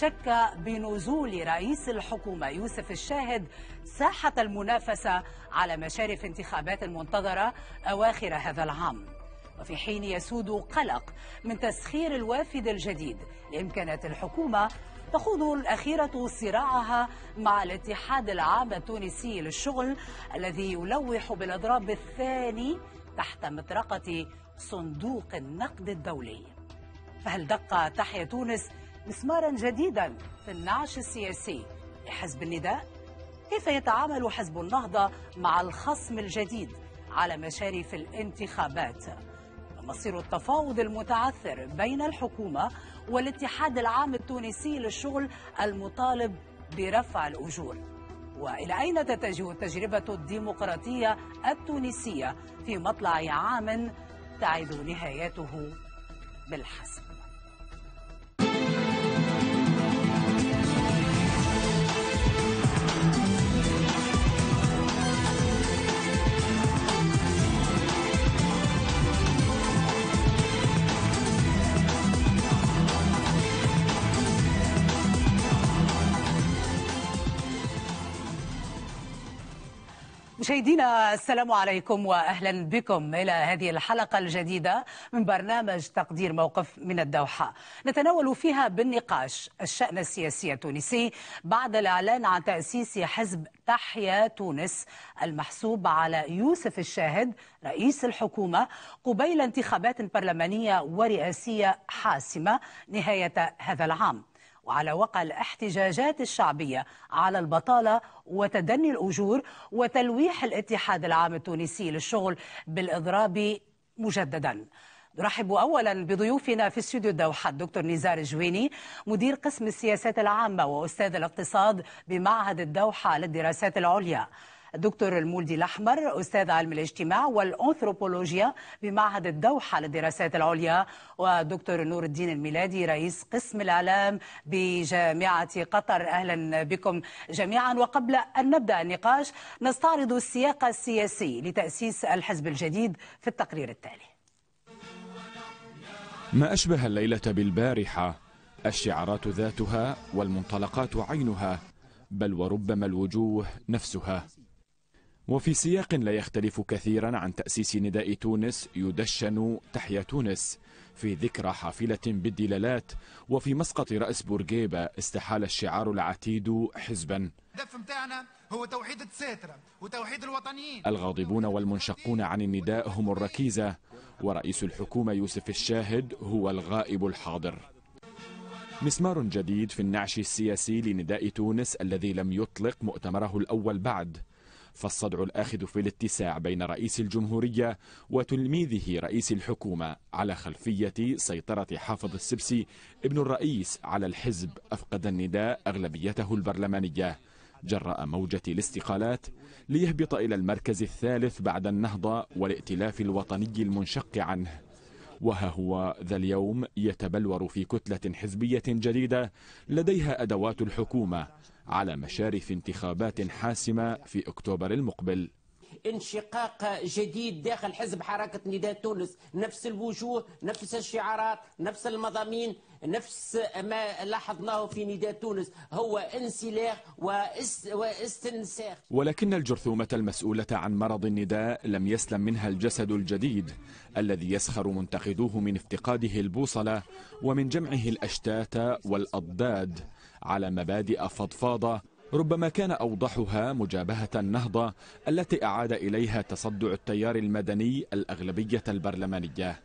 شك بنزول رئيس الحكومة يوسف الشاهد ساحة المنافسة على مشارف انتخابات منتظرة أواخر هذا العام وفي حين يسود قلق من تسخير الوافد الجديد لإمكانات الحكومة تخوض الأخيرة صراعها مع الاتحاد العام التونسي للشغل الذي يلوح بالأضراب الثاني تحت مطرقة صندوق النقد الدولي فهل دق تحيا تونس مسمارا جديدا في النعش السياسي لحزب النداء كيف يتعامل حزب النهضة مع الخصم الجديد على مشارف الانتخابات مصير التفاوض المتعثر بين الحكومة والاتحاد العام التونسي للشغل المطالب برفع الأجور وإلى أين تتجه التجربة الديمقراطية التونسية في مطلع عام تعد نهايته بالحسم مشاهدينا السلام عليكم واهلا بكم الى هذه الحلقه الجديده من برنامج تقدير موقف من الدوحه. نتناول فيها بالنقاش الشان السياسي التونسي بعد الاعلان عن تاسيس حزب تحيا تونس المحسوب على يوسف الشاهد رئيس الحكومه قبيل انتخابات برلمانيه ورئاسيه حاسمه نهايه هذا العام. وعلى وقع الاحتجاجات الشعبية على البطالة وتدني الأجور وتلويح الاتحاد العام التونسي للشغل بالإضراب مجددا نرحب اولا بضيوفنا في استوديو الدوحه الدكتور نزار الجويني مدير قسم السياسات العامه واستاذ الاقتصاد بمعهد الدوحه للدراسات العليا الدكتور المولدي الأحمر أستاذ علم الاجتماع والأنثروبولوجيا بمعهد الدوحة للدراسات العليا ودكتور نور الدين الميلادي رئيس قسم الإعلام بجامعة قطر أهلا بكم جميعا وقبل أن نبدأ النقاش نستعرض السياق السياسي لتأسيس الحزب الجديد في التقرير التالي ما أشبه الليلة بالبارحة الشعارات ذاتها والمنطلقات عينها بل وربما الوجوه نفسها وفي سياق لا يختلف كثيرا عن تأسيس نداء تونس يدشن تحيا تونس في ذكرى حافلة بالدلالات وفي مسقط رأس بورقيبة استحال الشعار العتيد حزبا الهدف متاعنا هو توحيد الساترة وتوحيد الوطنيين الغاضبون والمنشقون عن النداء هم الركيزة ورئيس الحكومة يوسف الشاهد هو الغائب الحاضر مسمار جديد في النعش السياسي لنداء تونس الذي لم يطلق مؤتمره الأول بعد فالصدع الآخذ في الاتساع بين رئيس الجمهورية وتلميذه رئيس الحكومة على خلفية سيطرة حافظ السبسي ابن الرئيس على الحزب أفقد النداء أغلبيته البرلمانية جراء موجة الاستقالات ليهبط إلى المركز الثالث بعد النهضة والائتلاف الوطني المنشق عنه وها هو ذا اليوم يتبلور في كتلة حزبية جديدة لديها أدوات الحكومة على مشارف انتخابات حاسمة في أكتوبر المقبل انشقاق جديد داخل حزب حركة نداء تونس نفس الوجوه نفس الشعارات نفس المضامين نفس ما لاحظناه في نداء تونس هو انسلاخ واستنساخ ولكن الجرثومة المسؤولة عن مرض النداء لم يسلم منها الجسد الجديد الذي يسخر منتقدوه من افتقاده البوصلة ومن جمعه الأشتات والأضداد على مبادئ فضفاضة ربما كان أوضحها مجابهة النهضة التي أعاد إليها تصدع التيار المدني الأغلبية البرلمانية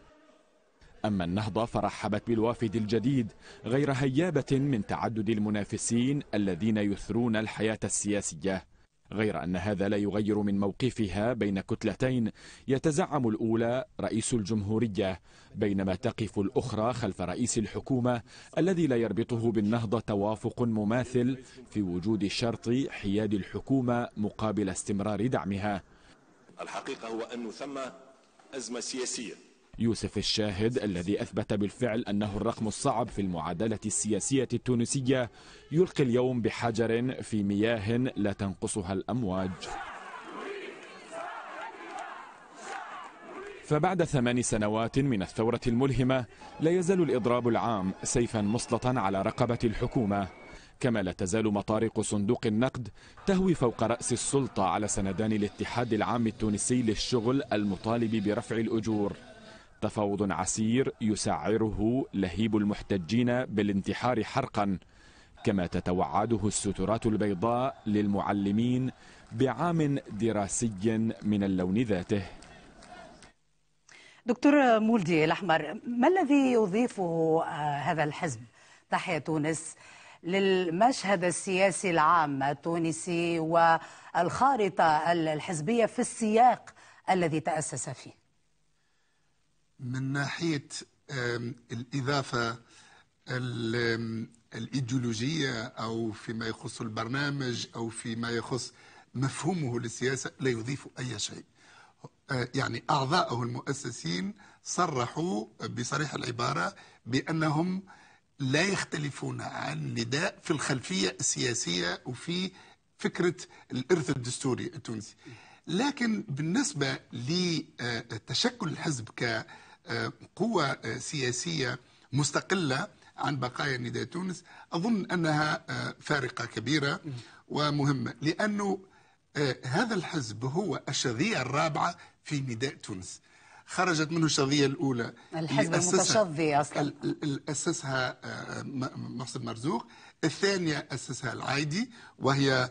أما النهضة فرحبت بالوافد الجديد غير هيابة من تعدد المنافسين الذين يثرون الحياة السياسية غير أن هذا لا يغير من موقفها بين كتلتين يتزعم الأولى رئيس الجمهورية بينما تقف الأخرى خلف رئيس الحكومة الذي لا يربطه بالنهضة توافق مماثل في وجود شرط حياد الحكومة مقابل استمرار دعمها الحقيقة هو أنه ثم أزمة سياسية يوسف الشاهد الذي أثبت بالفعل أنه الرقم الصعب في المعادلة السياسية التونسية يلقي اليوم بحجر في مياه لا تنقصها الأمواج فبعد ثمان سنوات من الثورة الملهمة لا يزال الإضراب العام سيفا مسلطا على رقبة الحكومة كما لا تزال مطارق صندوق النقد تهوي فوق رأس السلطة على سندان الاتحاد العام التونسي للشغل المطالب برفع الأجور تفاوض عسير يسعره لهيب المحتجين بالانتحار حرقا كما تتوعده السترات البيضاء للمعلمين بعام دراسي من اللون ذاته دكتور مولدي الأحمر ما الذي يضيفه آه، هذا الحزب تحيا تونس للمشهد السياسي العام التونسي والخارطة الحزبية في السياق الذي تأسس فيه من ناحية الإضافة الإيديولوجية أو فيما يخص البرنامج أو فيما يخص مفهومه للسياسة لا يضيف أي شيء آه، يعني أعضائه المؤسسين صرحوا بصريح العبارة بأنهم لا يختلفون عن نداء في الخلفية السياسية وفي فكرة الإرث الدستوري التونسي لكن بالنسبة لتشكل الحزب ك قوة سياسية مستقلة عن بقايا نداء تونس أظن أنها آه، فارقة كبيرة ومهمة لأنه آه، هذا الحزب هو الشظية الرابعة في نداء تونس خرجت منه الشظية الأولى الحزب المتشظي أصلا أسسها آه، محسن مرزوق الثانية أسسها العايدي وهي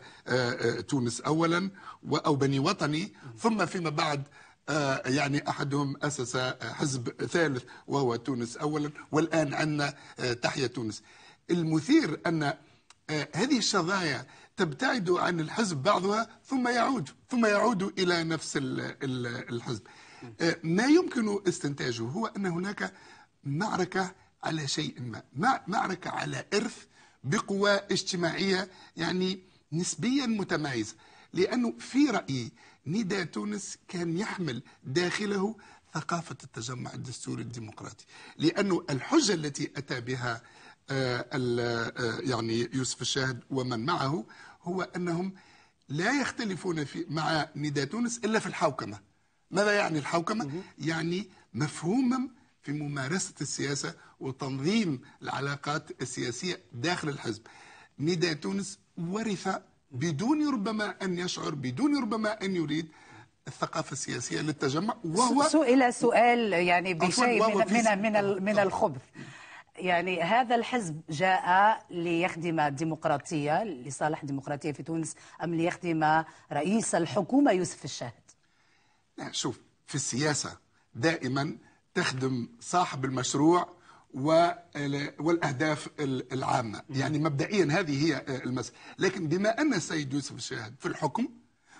تونس أولا أو بني وطني ثم فيما بعد آه، يعني احدهم اسس حزب ثالث وهو تونس اولا والان عندنا آه، تحيا تونس. المثير ان آه، هذه الشظايا تبتعد عن الحزب بعضها ثم يعود ثم يعود الى نفس الحزب. ما يمكن استنتاجه هو ان هناك معركه على شيء ما، معركه على ارث بقوى اجتماعيه يعني نسبيا متمايزه لانه في رايي نداء تونس كان يحمل داخله ثقافة التجمع الدستوري الديمقراطي لأن الحجة التي أتى بها آه، آه، يعني يوسف الشاهد ومن معه هو أنهم لا يختلفون في مع نداء تونس إلا في الحوكمة ماذا يعني الحوكمة؟ يعني مفهوما في ممارسة السياسة وتنظيم العلاقات السياسية داخل الحزب نداء تونس ورث بدون ربما أن يشعر بدون ربما أن يريد الثقافة السياسية للتجمع وهو سئل سؤال يعني بشيء من من من, آه، من آه. الخبث يعني هذا الحزب جاء ليخدم الديمقراطية لصالح الديمقراطية في تونس أم ليخدم رئيس الحكومة يوسف الشاهد لا شوف في السياسة دائما تخدم صاحب المشروع والاهداف العامه يعني مبدئيا هذه هي المساله لكن بما ان السيد يوسف الشاهد في الحكم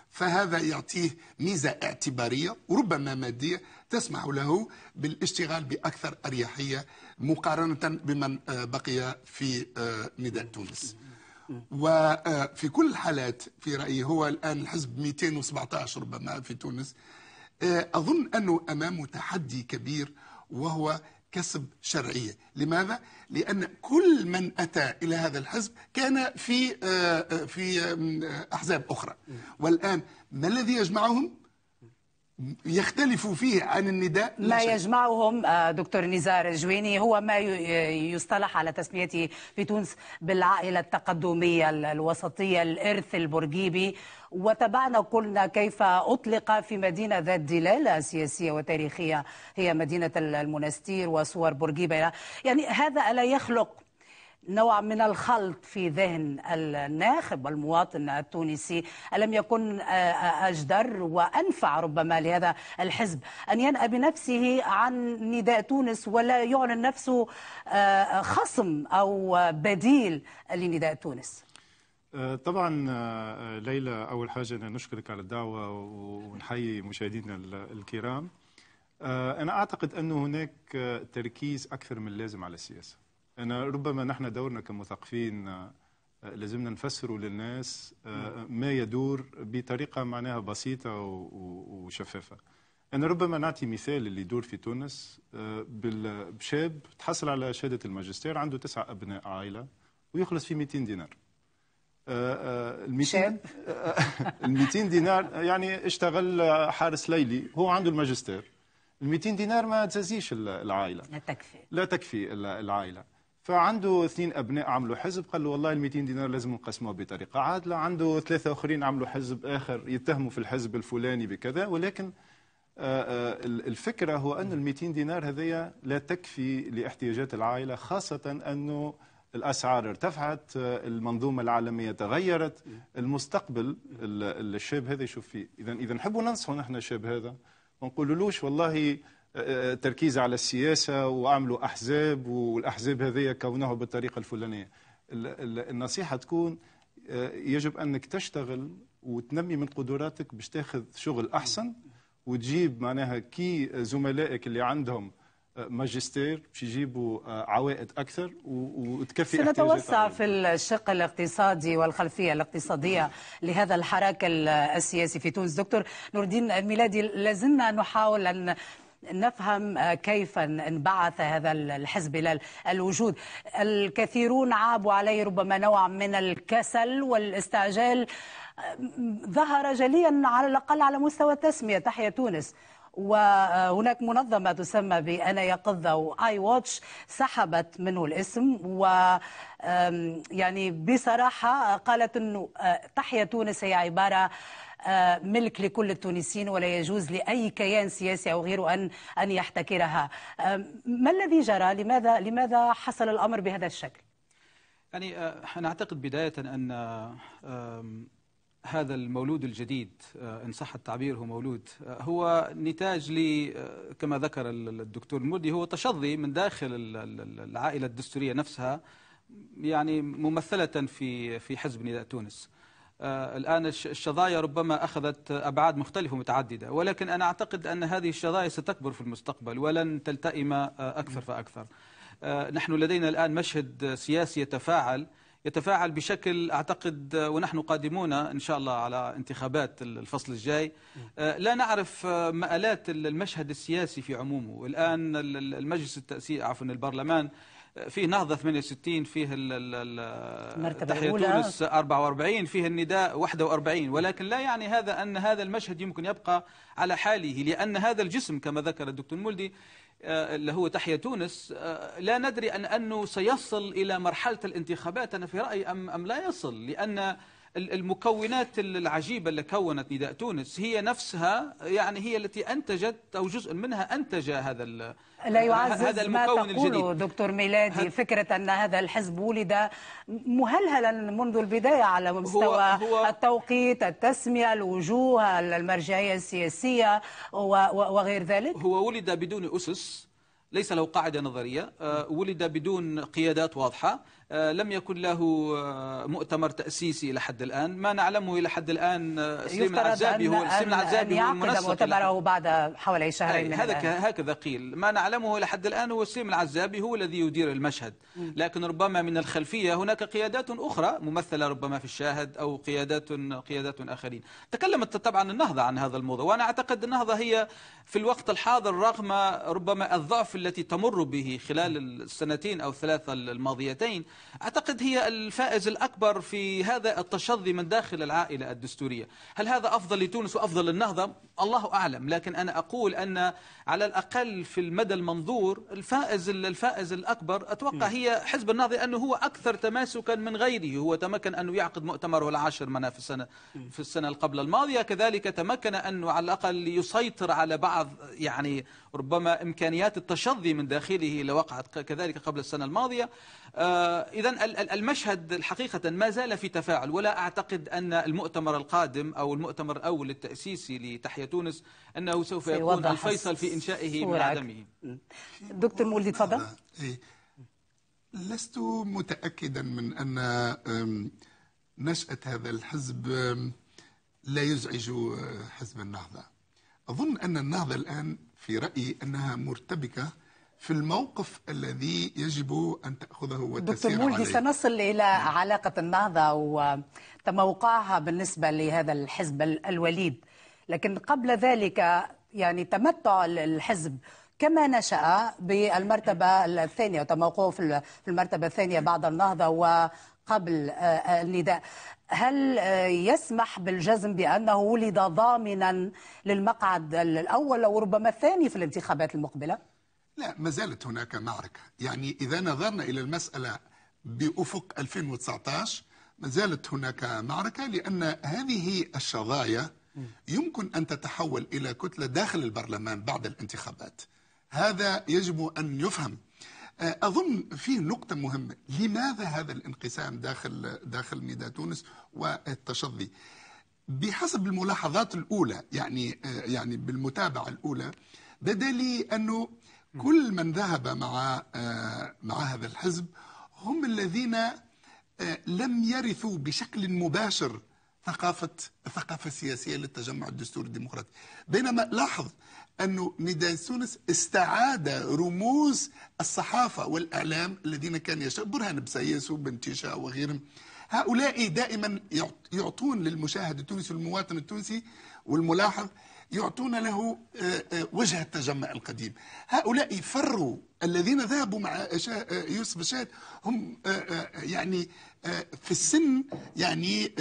فهذا يعطيه ميزه اعتباريه وربما ماديه تسمح له بالاشتغال باكثر اريحيه مقارنه بمن آه، بقي في نداء آه، تونس وفي آه، كل الحالات في رايي هو الان الحزب 217 ربما في تونس اظن انه امامه تحدي كبير وهو كسب شرعية لماذا؟ لأن كل من أتى إلى هذا الحزب كان في آه، آه، في آه، أحزاب أخرى والآن ما الذي يجمعهم؟ يختلف فيه عن النداء ما يجمعهم آه، دكتور نزار الجويني هو ما يصطلح على تسميته في تونس بالعائلة التقدمية الوسطية الإرث البرجيبي وتابعنا قلنا كيف أطلق في مدينة ذات دلالة سياسية وتاريخية هي مدينة المنستير وصور بورقيبة يعني هذا ألا يخلق نوع من الخلط في ذهن الناخب والمواطن التونسي ألم يكن آه، آه، أجدر وأنفع ربما لهذا الحزب أن ينأى بنفسه عن نداء تونس ولا يعلن نفسه آه، خصم أو بديل لنداء تونس طبعا ليلى أول حاجة أنا نشكرك على الدعوة ونحيي مشاهدينا الكرام أنا أعتقد أنه هناك تركيز أكثر من اللازم على السياسة أنا ربما نحن دورنا كمثقفين آه، لازمنا نفسروا للناس آه، نعم. ما يدور بطريقة معناها بسيطة وشفافة أنا ربما نعطي مثال اللي يدور في تونس آه، بشاب تحصل على شهادة الماجستير عنده تسعة أبناء عائلة ويخلص في 200 دينار شاب؟ ال 200 دينار يعني اشتغل حارس ليلي هو عنده الماجستير ال 200 دينار ما تزيش العائله لا تكفي لا تكفي العائله فعنده اثنين ابناء عملوا حزب قال له والله ال 200 دينار لازم نقسموها بطريقه عادله عنده ثلاثه اخرين عملوا حزب اخر يتهموا في الحزب الفلاني بكذا ولكن آه، آه، الفكره هو ان ال 200 دينار هذيا لا تكفي لاحتياجات العائله خاصه انه الاسعار ارتفعت آه، المنظومه العالميه تغيرت المستقبل الشاب هذا يشوف فيه اذا اذا نحبوا ننصحوا نحن الشاب هذا ما نقولولوش والله تركيز على السياسه وعملوا احزاب والاحزاب هذه كونها بالطريقه الفلانيه النصيحه تكون آه، يجب انك تشتغل وتنمي من قدراتك باش تاخذ شغل احسن وتجيب معناها كي زملائك اللي عندهم آه، ماجستير باش يجيبوا آه، عوائد اكثر وتكفي سنتوسع في الشق الاقتصادي والخلفيه الاقتصاديه لهذا الحراك السياسي في تونس دكتور نور الدين ميلادي لازلنا نحاول ان نفهم كيف انبعث هذا الحزب إلى الوجود الكثيرون عابوا عليه ربما نوع من الكسل والاستعجال ظهر جليا على الأقل على مستوى التسمية تحيا تونس وهناك منظمة تسمى بأنا يقظة وآي واتش سحبت منه الاسم و يعني بصراحة قالت أنه آه، تحيا تونس هي عبارة آه، ملك لكل التونسيين ولا يجوز لأي كيان سياسي أو غيره أن أن يحتكرها آه، ما الذي جرى لماذا لماذا حصل الأمر بهذا الشكل يعني أنا آه، أعتقد بداية أن هذا المولود الجديد إن صح التعبير هو مولود هو نتاج ل كما ذكر الدكتور المردي هو تشظي من داخل العائلة الدستورية نفسها يعني ممثلة في في حزب نداء تونس آه، الآن الشظايا ربما أخذت أبعاد مختلفة متعددة ولكن أنا أعتقد أن هذه الشظايا ستكبر في المستقبل ولن تلتئم أكثر فأكثر آه، نحن لدينا الآن مشهد سياسي يتفاعل يتفاعل بشكل أعتقد ونحن قادمون إن شاء الله على انتخابات الفصل الجاي آه، لا نعرف مآلات المشهد السياسي في عمومه الآن المجلس التأسيس عفوا البرلمان فيه نهضة 68 فيه المرتبة تحية تونس 44 فيه النداء 41 ولكن لا يعني هذا أن هذا المشهد يمكن يبقى على حاله لأن هذا الجسم كما ذكر الدكتور مولدي آه، اللي هو تحيا تونس آه، لا ندري أن أنه سيصل إلى مرحلة الانتخابات أنا في رأيي أم, أم لا يصل لأن المكونات العجيبة اللي كونت نداء تونس هي نفسها يعني هي التي أنتجت أو جزء منها أنتج هذا لا يعزز هذا المكون ما تقوله الجديد. دكتور ميلادي فكرة أن هذا الحزب ولد مهلهلا منذ البداية على مستوى هو هو التوقيت التسمية الوجوه المرجعية السياسية وغير ذلك هو ولد بدون أسس ليس له قاعدة نظرية آه، ولد بدون قيادات واضحة آه، لم يكن له آه، مؤتمر تأسيسي إلى حد الآن ما نعلمه إلى حد الآن آه، سليم العزابي هو سليم العزابي هو المنسق مؤتمره بعد حوالي شهرين من هكذا, هكذا قيل ما نعلمه إلى حد الآن هو سليم العزابي هو الذي يدير المشهد لكن ربما من الخلفية هناك قيادات أخرى ممثلة ربما في الشاهد أو قيادات قيادات آخرين تكلمت طبعا النهضة عن هذا الموضوع وأنا أعتقد النهضة هي في الوقت الحاضر رغم ربما الضعف التي تمر به خلال السنتين أو الثلاثة الماضيتين أعتقد هي الفائز الأكبر في هذا التشظي من داخل العائلة الدستورية هل هذا أفضل لتونس وأفضل للنهضة؟ الله أعلم لكن أنا أقول أن على الأقل في المدى المنظور الفائز الفائز الأكبر أتوقع هي حزب النهضة أنه هو أكثر تماسكا من غيره هو تمكن أنه يعقد مؤتمره العاشر منا في السنة في السنة قبل الماضية كذلك تمكن أنه على الأقل يسيطر على بعض يعني ربما إمكانيات التشظي من داخله لوقعت كذلك قبل السنة الماضية آه، إذا المشهد حقيقة ما زال في تفاعل ولا أعتقد أن المؤتمر القادم أو المؤتمر الأول التأسيسي لتحية تونس أنه سوف يكون الفيصل في إنشائه من عدمه دكتور مولدي تفضل آه، إيه. لست متأكدا من أن نشأة هذا الحزب لا يزعج آه، حزب النهضة أظن أن النهضة الآن في رأيي أنها مرتبكة في الموقف الذي يجب أن تأخذه وتسير دكتور مولدي سنصل إلى نعم. علاقة النهضة وتموقعها بالنسبة لهذا الحزب الوليد لكن قبل ذلك يعني تمتع الحزب كما نشأ بالمرتبة الثانية وتموقعه في المرتبة الثانية بعد النهضة وقبل آه، آه، النداء هل آه، يسمح بالجزم بأنه ولد ضامنا للمقعد الأول او ربما الثاني في الانتخابات المقبلة؟ لا ما زالت هناك معركة يعني إذا نظرنا إلى المسألة بأفق 2019 ما زالت هناك معركة لأن هذه الشظايا يمكن أن تتحول إلى كتلة داخل البرلمان بعد الانتخابات هذا يجب أن يفهم آه، أظن في نقطة مهمة لماذا هذا الانقسام داخل داخل ميدا تونس والتشظي بحسب الملاحظات الأولى يعني آه، يعني بالمتابعة الأولى بدا لي أنه كل من ذهب مع آه، مع هذا الحزب هم الذين آه، لم يرثوا بشكل مباشر ثقافة الثقافة السياسية للتجمع الدستوري الديمقراطي بينما لاحظ أن ميدان تونس استعاد رموز الصحافة والإعلام الذين كان يشاء برهان بسيس وبن تيشا وغيرهم هؤلاء دائما يعطون للمشاهد التونسي والمواطن التونسي والملاحظ يعطون له آه، آه، وجه التجمع القديم هؤلاء فروا الذين ذهبوا مع آه، يوسف الشاهد هم يعني في السن يعني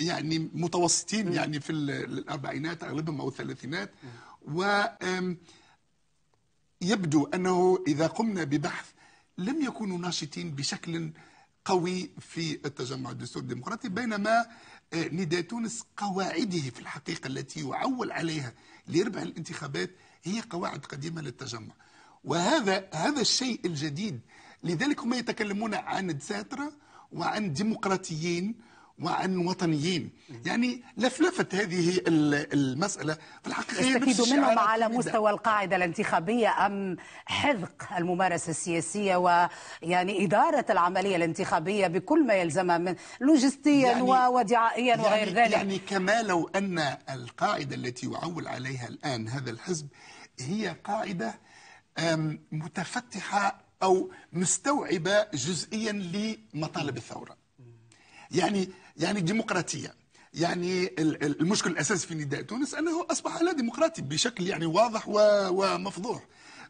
يعني متوسطين يعني في الاربعينات اغلبهم او الثلاثينات و يبدو انه اذا قمنا ببحث لم يكونوا ناشطين بشكل قوي في التجمع الدستوري الديمقراطي بينما نداء آه، تونس قواعده في الحقيقة التي يعول عليها لربح الانتخابات هي قواعد قديمة للتجمع وهذا هذا الشيء الجديد لذلك هم يتكلمون عن دساترة وعن ديمقراطيين وعن وطنيين يعني لفلفت هذه المسألة في الحقيقة يستفيدوا منهم على مستوى القاعدة الانتخابية أم حذق الممارسة السياسية ويعني إدارة العملية الانتخابية بكل ما يلزمها من لوجستيا يعني ودعائيا يعني وغير ذلك يعني كما لو أن القاعدة التي يعول عليها الآن هذا الحزب هي قاعدة متفتحة أو مستوعبة جزئيا لمطالب الثورة يعني يعني ديمقراطيه يعني المشكل الاساسي في نداء تونس انه اصبح لا ديمقراطي بشكل يعني واضح ومفضوح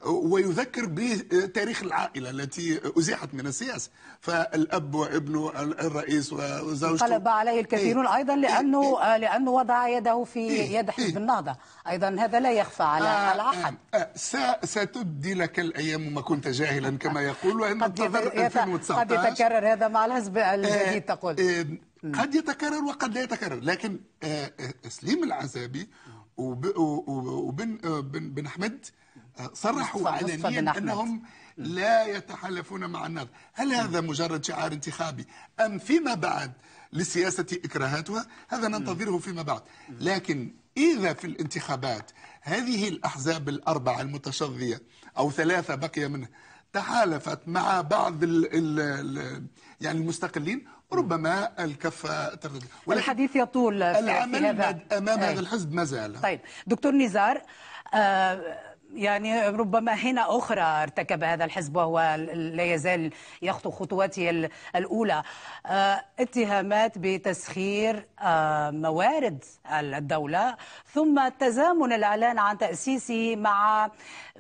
ويذكر بتاريخ العائله التي ازيحت من السياسه فالاب وابنه الرئيس وزوجته قلب عليه الكثيرون إيه؟ ايضا إيه. لانه إيه. إيه؟ لانه وضع يده في إيه؟ يد حزب إيه. النهضه ايضا هذا لا يخفى على آه على احد آه, آه، ستبدي لك الايام ما كنت جاهلا كما يقول وانتظر 2019 قد يتكرر هذا مع الحزب الجديد تقول آه، قد يتكرر وقد لا يتكرر لكن آه، آه، سليم العزابي وبن آه، بن, بن حمد صرحوا علنيا انهم لا يتحالفون مع النار هل هذا مجرد شعار انتخابي ام فيما بعد للسياسه اكراهاتها؟ هذا ننتظره فيما بعد، لكن اذا في الانتخابات هذه الاحزاب الاربعه المتشظيه او ثلاثه بقي منها تحالفت مع بعض الـ الـ يعني المستقلين ربما الكفه ترتدي الحديث يطول العمل هذا. امام أي. هذا الحزب ما زال طيب دكتور نزار آه يعني ربما هنا أخرى ارتكب هذا الحزب وهو لا يزال يخطو خطواته الأولى آه، اتهامات بتسخير آه، موارد الدولة ثم تزامن الإعلان عن تأسيسه مع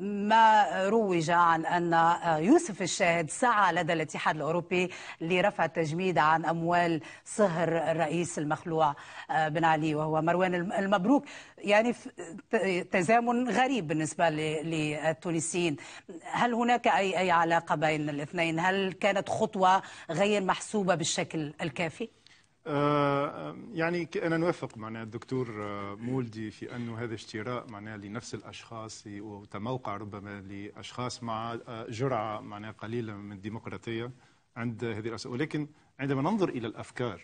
ما روج عن أن آه، يوسف الشاهد سعى لدى الاتحاد الأوروبي لرفع التجميد عن أموال صهر الرئيس المخلوع آه، بن علي وهو مروان المبروك يعني تزامن غريب بالنسبة للتونسيين هل هناك أي, أي علاقة بين الاثنين هل كانت خطوة غير محسوبة بالشكل الكافي؟ آه، يعني انا نوافق معنا الدكتور آه، مولدي في انه هذا اشتراء معناه لنفس الاشخاص وتموقع ربما لاشخاص مع آه، جرعه معناه قليله من الديمقراطيه عند هذه الاسئله ولكن عندما ننظر الى الافكار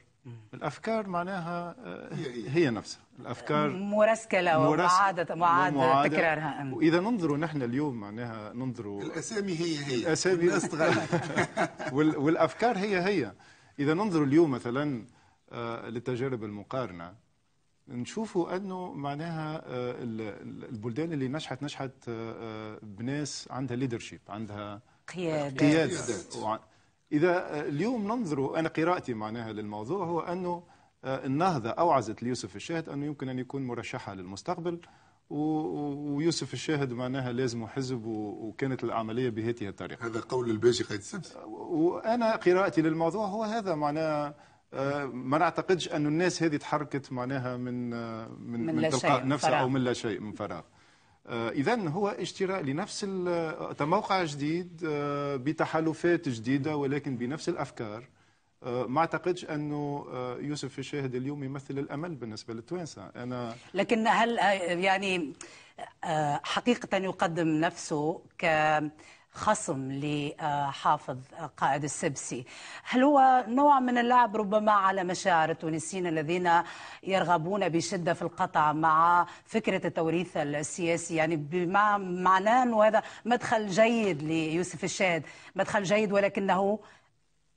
الافكار معناها هي نفسها الافكار مرسكله ومعاده معاد تكرارها واذا ننظر نحن اليوم معناها ننظر الاسامي هي هي الاسامي والافكار هي هي اذا ننظر اليوم مثلا للتجارب آه، المقارنه نشوفوا انه معناها آه، البلدان اللي نجحت نجحت آه، بناس عندها ليدرشيب عندها قياده قياده اذا اليوم ننظروا انا قراءتي معناها للموضوع هو انه النهضه اوعزت ليوسف الشاهد انه يمكن ان يكون مرشحها للمستقبل ويوسف الشاهد معناها لازم حزب وكانت العمليه بهذه الطريقه هذا قول الباجي قيد السبت وانا قراءتي للموضوع هو هذا معناها آه، ما نعتقدش انه الناس هذه تحركت معناها من آه، من, من, من تلقاء نفسها او من لا شيء من فراغ آه، اذا هو اشتراء لنفس تموقع جديد بتحالفات جديده ولكن بنفس الافكار ما اعتقدش انه يوسف الشاهد اليوم يمثل الامل بالنسبه للتوانسه انا لكن هل يعني حقيقه يقدم نفسه ك خصم لحافظ قائد السبسي هل هو نوع من اللعب ربما على مشاعر التونسيين الذين يرغبون بشدة في القطع مع فكرة التوريث السياسي يعني بمعنى معناه أنه هذا مدخل جيد ليوسف الشاهد مدخل جيد ولكنه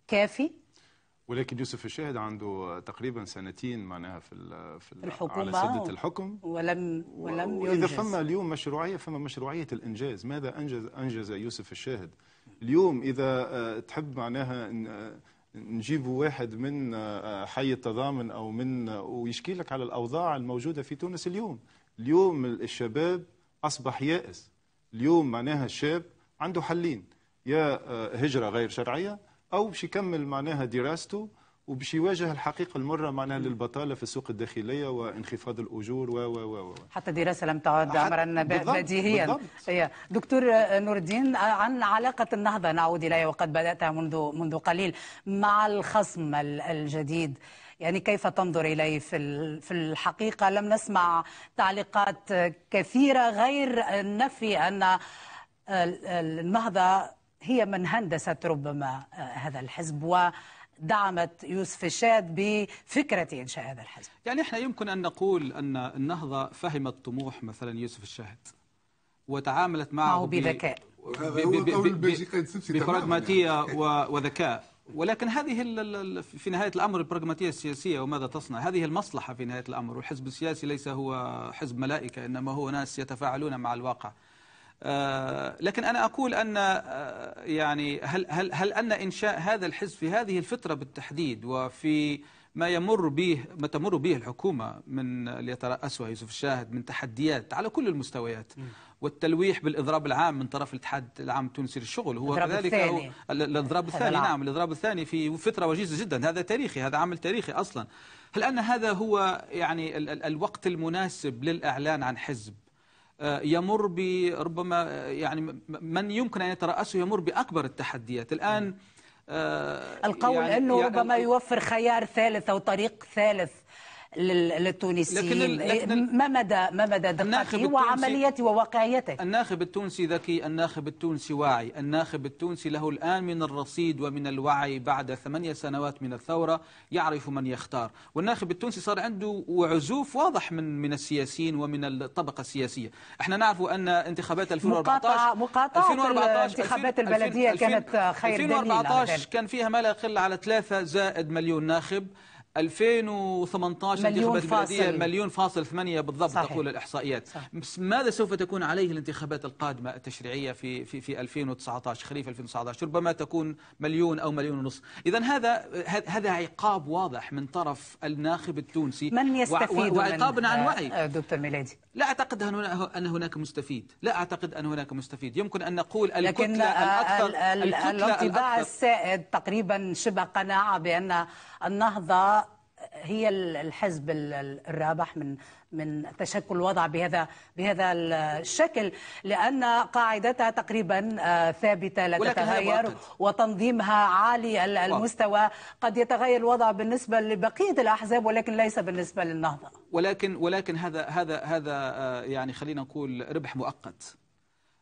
كافي ولكن يوسف الشاهد عنده تقريبا سنتين معناها في في الحكومة على سدة الحكم ولم ولم ينجز واذا فما اليوم مشروعيه فما مشروعيه الانجاز ماذا انجز انجز يوسف الشاهد اليوم اذا آه، تحب معناها آه، نجيبوا واحد من آه، حي التضامن او من ويشكي لك على الاوضاع الموجوده في تونس اليوم اليوم الشباب اصبح يائس اليوم معناها الشاب عنده حلين يا هجره غير شرعيه او باش يكمل معناها دراسته وباش يواجه الحقيقه المره معناها للبطاله في السوق الداخليه وانخفاض الاجور و و و و حتى الدراسه لم تعد امرا بديهيا بالضبط. دكتور نور الدين عن علاقه النهضه نعود اليها وقد بداتها منذ منذ قليل مع الخصم الجديد يعني كيف تنظر إليه في في الحقيقة لم نسمع تعليقات كثيرة غير نفي أن النهضة هي من هندست ربما آه، هذا الحزب و دعمت يوسف الشاد بفكرة إنشاء هذا الحزب يعني إحنا يمكن أن نقول أن النهضة فهمت طموح مثلا يوسف الشاهد وتعاملت معه, معه بذكاء ببراغماتية يعني. وذكاء ولكن هذه في نهاية الأمر البراغماتية السياسية وماذا تصنع هذه المصلحة في نهاية الأمر والحزب السياسي ليس هو حزب ملائكة إنما هو ناس يتفاعلون مع الواقع آه، لكن أنا أقول أن آه، يعني هل, هل, هل أن إنشاء هذا الحزب في هذه الفترة بالتحديد وفي ما يمر به ما تمر به الحكومة من يترأسها يوسف الشاهد من تحديات على كل المستويات والتلويح بالإضراب العام من طرف الاتحاد العام التونسي للشغل هو كذلك الإضراب الثاني نعم الإضراب الثاني في فترة وجيزة جدا هذا تاريخي هذا عمل تاريخي أصلا هل أن هذا هو يعني الوقت المناسب للإعلان عن حزب يمر بربما يعني من يمكن أن يترأسه يمر بأكبر التحديات الآن آه، القول يعني أنه ربما يوفر خيار ثالث أو طريق ثالث للتونسيين لكن, إيه، لكن ما مدى ما مدى دقته وعمليته وواقعيته الناخب التونسي ذكي الناخب التونسي واعي الناخب التونسي له الآن من الرصيد ومن الوعي بعد ثمانية سنوات من الثورة يعرف من يختار والناخب التونسي صار عنده عزوف واضح من من السياسيين ومن الطبقة السياسية احنا نعرف أن انتخابات 2014 مقاطعة 2014 انتخابات البلدية 2000 كانت خير 2014 دليل كان فيها ما لا يقل على 3 زائد مليون ناخب 2018 مليون فاصل مليون فاصل ثمانية بالضبط صحيح. تقول الإحصائيات صحيح. ماذا سوف تكون عليه الانتخابات القادمة التشريعية في في في 2019 خريف 2019 ربما تكون مليون أو مليون ونص إذا هذا هذا عقاب واضح من طرف الناخب التونسي من يستفيد وعقاب من عن وعي آه، دكتور ميلادي لا أعتقد أن هناك مستفيد لا أعتقد أن هناك مستفيد يمكن أن نقول الكتلة لكن الأكثر الانطباع السائد تقريبا شبه قناعة بأن النهضة هي الحزب الرابح من من تشكل الوضع بهذا بهذا الشكل لان قاعدتها تقريبا آه، ثابته لا تتغير وتنظيمها عالي المستوى قد يتغير الوضع بالنسبه لبقيه الاحزاب ولكن ليس بالنسبه للنهضه ولكن ولكن هذا هذا هذا آه، يعني خلينا نقول ربح مؤقت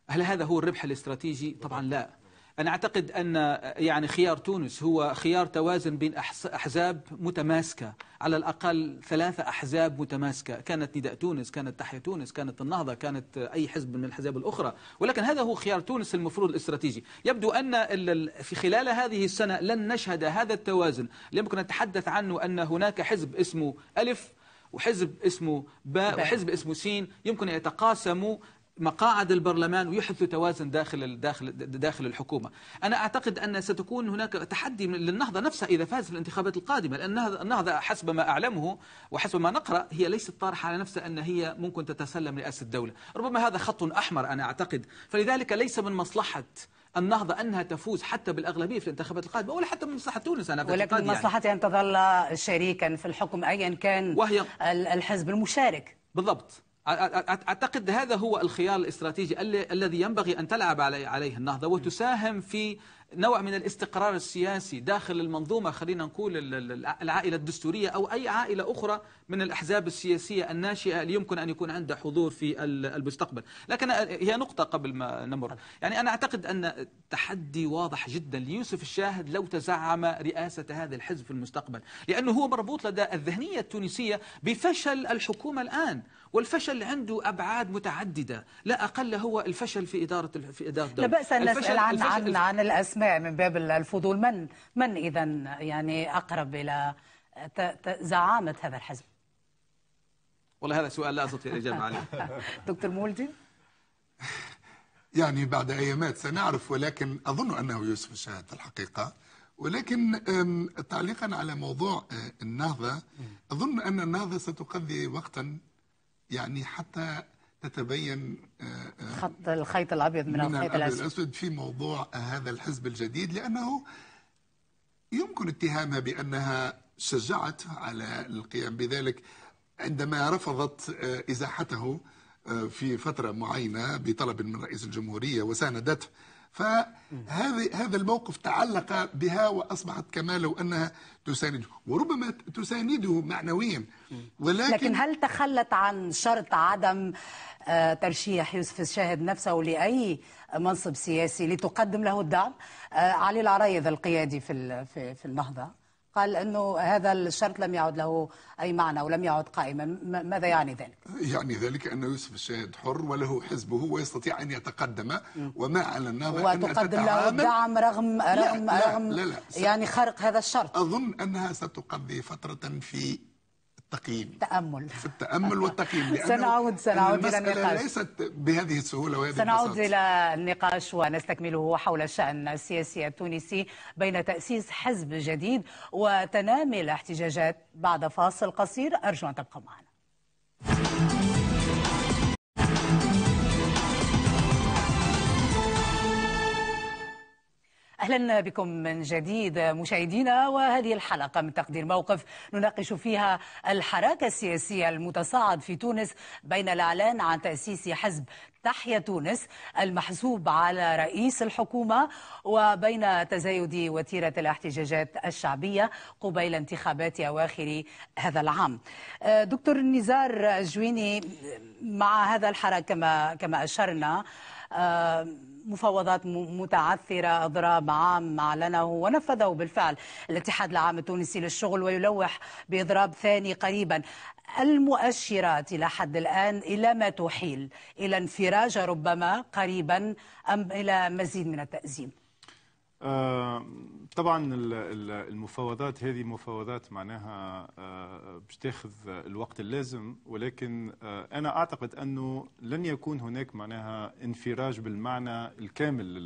هل هذا هو الربح الاستراتيجي طبعا لا أنا أعتقد أن يعني خيار تونس هو خيار توازن بين أحزاب متماسكة على الأقل ثلاثة أحزاب متماسكة كانت نداء تونس كانت تحيا تونس كانت النهضة كانت أي حزب من الأحزاب الأخرى ولكن هذا هو خيار تونس المفروض الاستراتيجي يبدو أن في خلال هذه السنة لن نشهد هذا التوازن يمكن نتحدث عنه أن هناك حزب اسمه ألف وحزب اسمه باء وحزب اسمه سين يمكن يتقاسموا مقاعد البرلمان ويحدث توازن داخل داخل داخل الحكومه. انا اعتقد ان ستكون هناك تحدي للنهضه نفسها اذا فازت في الانتخابات القادمه، لان النهضه حسب ما اعلمه وحسب ما نقرا هي ليست طارحه على نفسها ان هي ممكن تتسلم رئاسه الدوله، ربما هذا خط احمر انا اعتقد، فلذلك ليس من مصلحه النهضة أنها تفوز حتى بالأغلبية في الانتخابات القادمة ولا حتى من مصلحة تونس أنا ولكن من مصلحتها يعني. أن تظل شريكا في الحكم أيا كان وهي الحزب المشارك بالضبط أعتقد هذا هو الخيار الاستراتيجي الذي ينبغي أن تلعب عليه النهضة وتساهم في نوع من الاستقرار السياسي داخل المنظومة خلينا نقول العائلة الدستورية أو أي عائلة أخرى من الأحزاب السياسية الناشئة اللي يمكن أن يكون عندها حضور في المستقبل لكن هي نقطة قبل ما نمر يعني أنا أعتقد أن تحدي واضح جدا ليوسف الشاهد لو تزعم رئاسة هذا الحزب في المستقبل لأنه هو مربوط لدى الذهنية التونسية بفشل الحكومة الآن والفشل عنده ابعاد متعدده لا اقل هو الفشل في اداره في اداره الدوله لا باس ان نسال عن عن عن الاسماء الأسماء من باب الفضول من من إذا يعني أقرب إلى زعامة هذا الحزب والله هذا سؤال لا أستطيع الإجابة عليه دكتور مولدي يعني بعد أيامات سنعرف ولكن أظن أنه يوسف الشاهد في الحقيقة ولكن تعليقا على موضوع أه، النهضة أظن أن النهضة ستقضي وقتا يعني حتى تتبين آه، آه، خط الخيط الابيض من, من الخيط الاسود الاسود في موضوع هذا الحزب الجديد لانه يمكن اتهامها بانها شجعت على القيام بذلك عندما رفضت آه، ازاحته في فتره معينه بطلب من رئيس الجمهوريه وساندته فهذا الموقف تعلق بها وأصبحت كما لو أنها تسانده وربما تسانده معنويا ولكن لكن هل تخلت عن شرط عدم آه، ترشيح يوسف الشاهد نفسه لأي منصب سياسي لتقدم له الدعم آه، علي العريض القيادي في في النهضة قال انه هذا الشرط لم يعد له اي معنى ولم يعد قائما ماذا يعني ذلك؟ يعني ذلك ان يوسف الشاهد حر وله حزبه ويستطيع ان يتقدم وما على النظر تقدم له دعم رغم رغم لا رغم لا لا لا يعني خرق هذا الشرط اظن انها ستقضي فتره في التقييم تأمل في التأمل والتقييم سنعود سنعود إلى النقاش ليست بهذه السهولة وهذه سنعود إلى النقاش ونستكمله حول الشأن السياسي التونسي بين تأسيس حزب جديد وتنامي الاحتجاجات بعد فاصل قصير أرجو أن تبقوا معنا أهلا بكم من جديد مشاهدينا وهذه الحلقة من تقدير موقف نناقش فيها الحراك السياسي المتصاعد في تونس بين الإعلان عن تأسيس حزب تحيا تونس المحسوب على رئيس الحكومة وبين تزايد وتيرة الاحتجاجات الشعبية قبيل انتخابات أواخر هذا العام آه، دكتور نزار جويني مع هذا الحراك كما كما أشرنا آه، مفاوضات متعثرة إضراب عام أعلنه ونفذه بالفعل الاتحاد العام التونسي للشغل ويلوح بإضراب ثاني قريبا المؤشرات إلى حد الآن إلى ما تحيل إلى انفراج ربما قريبا أم إلى مزيد من التأزيم طبعا المفاوضات هذه مفاوضات معناها آه، باش تاخذ الوقت اللازم ولكن آه، انا اعتقد انه لن يكون هناك معناها انفراج بالمعنى الكامل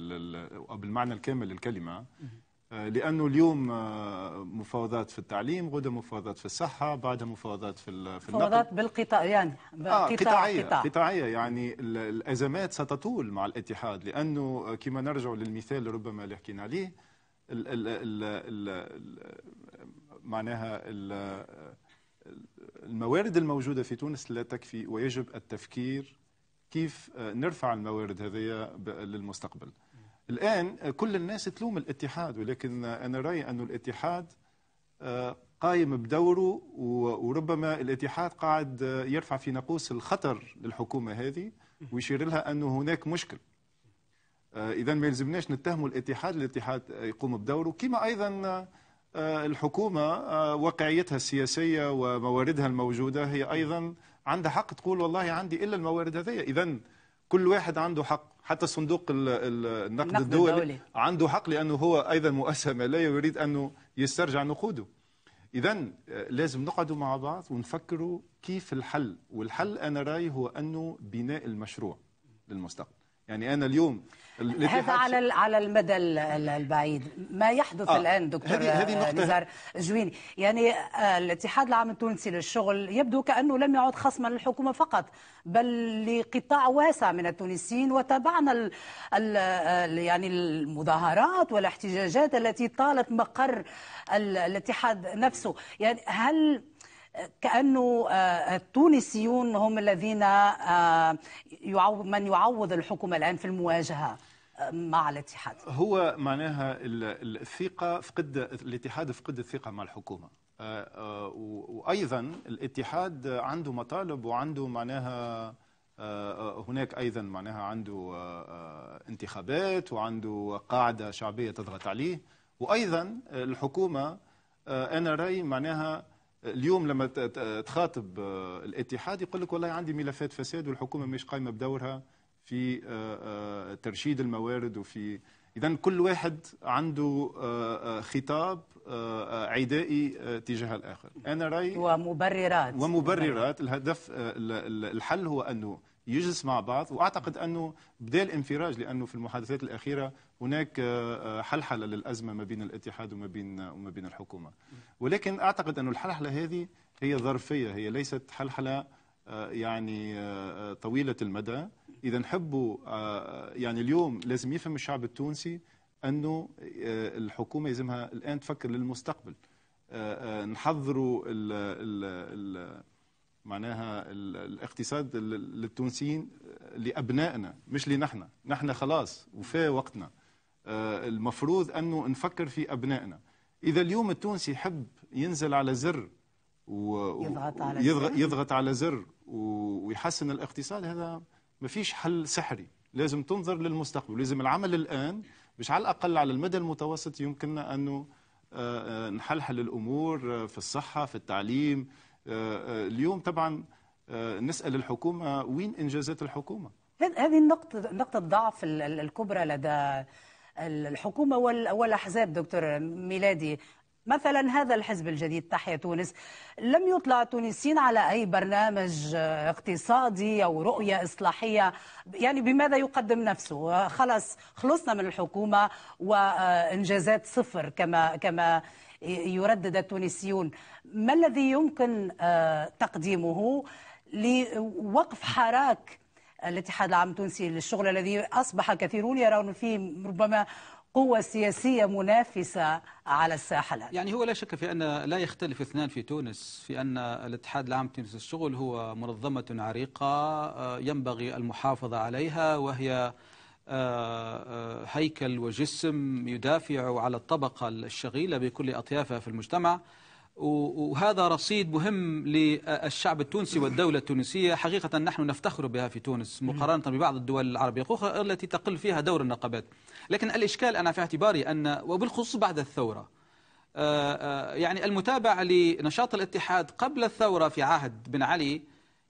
او بالمعنى الكامل للكلمه آه، لانه اليوم آه، مفاوضات في التعليم غدا مفاوضات في الصحه بعدها مفاوضات في في مفاوضات بالقطاع يعني آه قطاع قطاعيه قطاع. قطاعيه يعني الازمات ستطول مع الاتحاد لانه كما نرجع للمثال ربما اللي حكينا عليه الـ الـ الـ الـ معناها الـ الموارد الموجوده في تونس لا تكفي ويجب التفكير كيف آه، نرفع الموارد هذه للمستقبل الآن كل الناس تلوم الاتحاد ولكن أنا رأيي أن الاتحاد آه، قايم بدوره وربما الاتحاد قاعد آه، يرفع في ناقوس الخطر للحكومة هذه ويشير لها أنه هناك مشكل آه، إذا ما يلزمناش نتهموا الاتحاد الاتحاد يقوم بدوره كما أيضا الحكومة واقعيتها السياسية ومواردها الموجودة هي أيضا عندها حق تقول والله عندي إلا الموارد هذه إذا كل واحد عنده حق حتى صندوق النقد, النقد الدولي, الدولي عنده حق لانه هو ايضا مؤسسه ماليه ويريد انه يسترجع نقوده. اذا آه، لازم نقعدوا مع بعض ونفكروا كيف الحل، والحل انا رايي هو انه بناء المشروع للمستقبل. يعني انا اليوم هذا على على المدى البعيد ما يحدث آه. الان دكتور هذه نقطة نزار جويني يعني آه، الاتحاد العام التونسي للشغل يبدو كانه لم يعد خصما للحكومه فقط بل لقطاع واسع من التونسيين وتابعنا الـ الـ يعني المظاهرات والاحتجاجات التي طالت مقر الاتحاد نفسه يعني هل كأنه آه، التونسيون هم الذين آه، من يعوض الحكومة الآن في المواجهة آه، مع الاتحاد هو معناها الثقة فقد الاتحاد فقد الثقة مع الحكومة وأيضا الاتحاد عنده مطالب وعنده معناها هناك ايضا معناها عنده انتخابات وعنده قاعده شعبيه تضغط عليه وايضا الحكومه انا رايي معناها اليوم لما تخاطب آه، الاتحاد يقول لك والله عندي ملفات فساد والحكومه مش قايمه بدورها في آه، آه، ترشيد الموارد وفي اذا كل واحد عنده خطاب عدائي تجاه الاخر انا رايي ومبررات ومبررات الهدف الحل هو انه يجلس مع بعض واعتقد انه بدا الانفراج لانه في المحادثات الاخيره هناك آه، آه، حلحله للازمه ما بين الاتحاد وما بين آه، وما بين الحكومه ولكن اعتقد انه الحلحله هذه هي ظرفيه هي ليست حلحله يعني طويله المدى اذا نحبوا يعني اليوم لازم يفهم الشعب التونسي انه الحكومه يلزمها الان تفكر للمستقبل نحضروا ال ال ال معناها الاقتصاد للتونسيين لابنائنا مش لنحنا نحن خلاص وفاء وقتنا آه، المفروض انه نفكر في ابنائنا اذا اليوم التونسي يحب ينزل على زر و... يضغط على يضغط, زر. يضغط على زر ويحسن الاقتصاد هذا ما فيش حل سحري لازم تنظر للمستقبل لازم العمل الان مش على الاقل على المدى المتوسط يمكننا انه آه، آه، نحلحل الامور في الصحه في التعليم اليوم طبعا آه، نسال الحكومه وين انجازات الحكومه هذه النقطه نقطه ضعف الكبرى لدى الحكومه والاحزاب دكتور ميلادي مثلا هذا الحزب الجديد تحيا تونس لم يطلع تونسيين على أي برنامج آه، اقتصادي أو رؤية إصلاحية يعني بماذا يقدم نفسه خلاص خلصنا من الحكومة وإنجازات صفر كما كما يردد التونسيون ما الذي يمكن آه، تقديمه لوقف حراك الاتحاد العام التونسي للشغل الذي اصبح كثيرون يرون فيه ربما قوة سياسية منافسة على الساحة الآن يعني هو لا شك في أن لا يختلف اثنان في تونس في أن الاتحاد العام تونس الشغل هو منظمة عريقة آه، ينبغي المحافظة عليها وهي آه، آه، هيكل وجسم يدافع على الطبقة الشغيلة بكل أطيافها في المجتمع وهذا رصيد مهم للشعب التونسي والدولة التونسية حقيقة نحن نفتخر بها في تونس مقارنة ببعض الدول العربية الأخرى التي تقل فيها دور النقابات لكن الإشكال أنا في اعتباري أن وبالخصوص بعد الثورة آه، آه، يعني المتابعة لنشاط الاتحاد قبل الثورة في عهد بن علي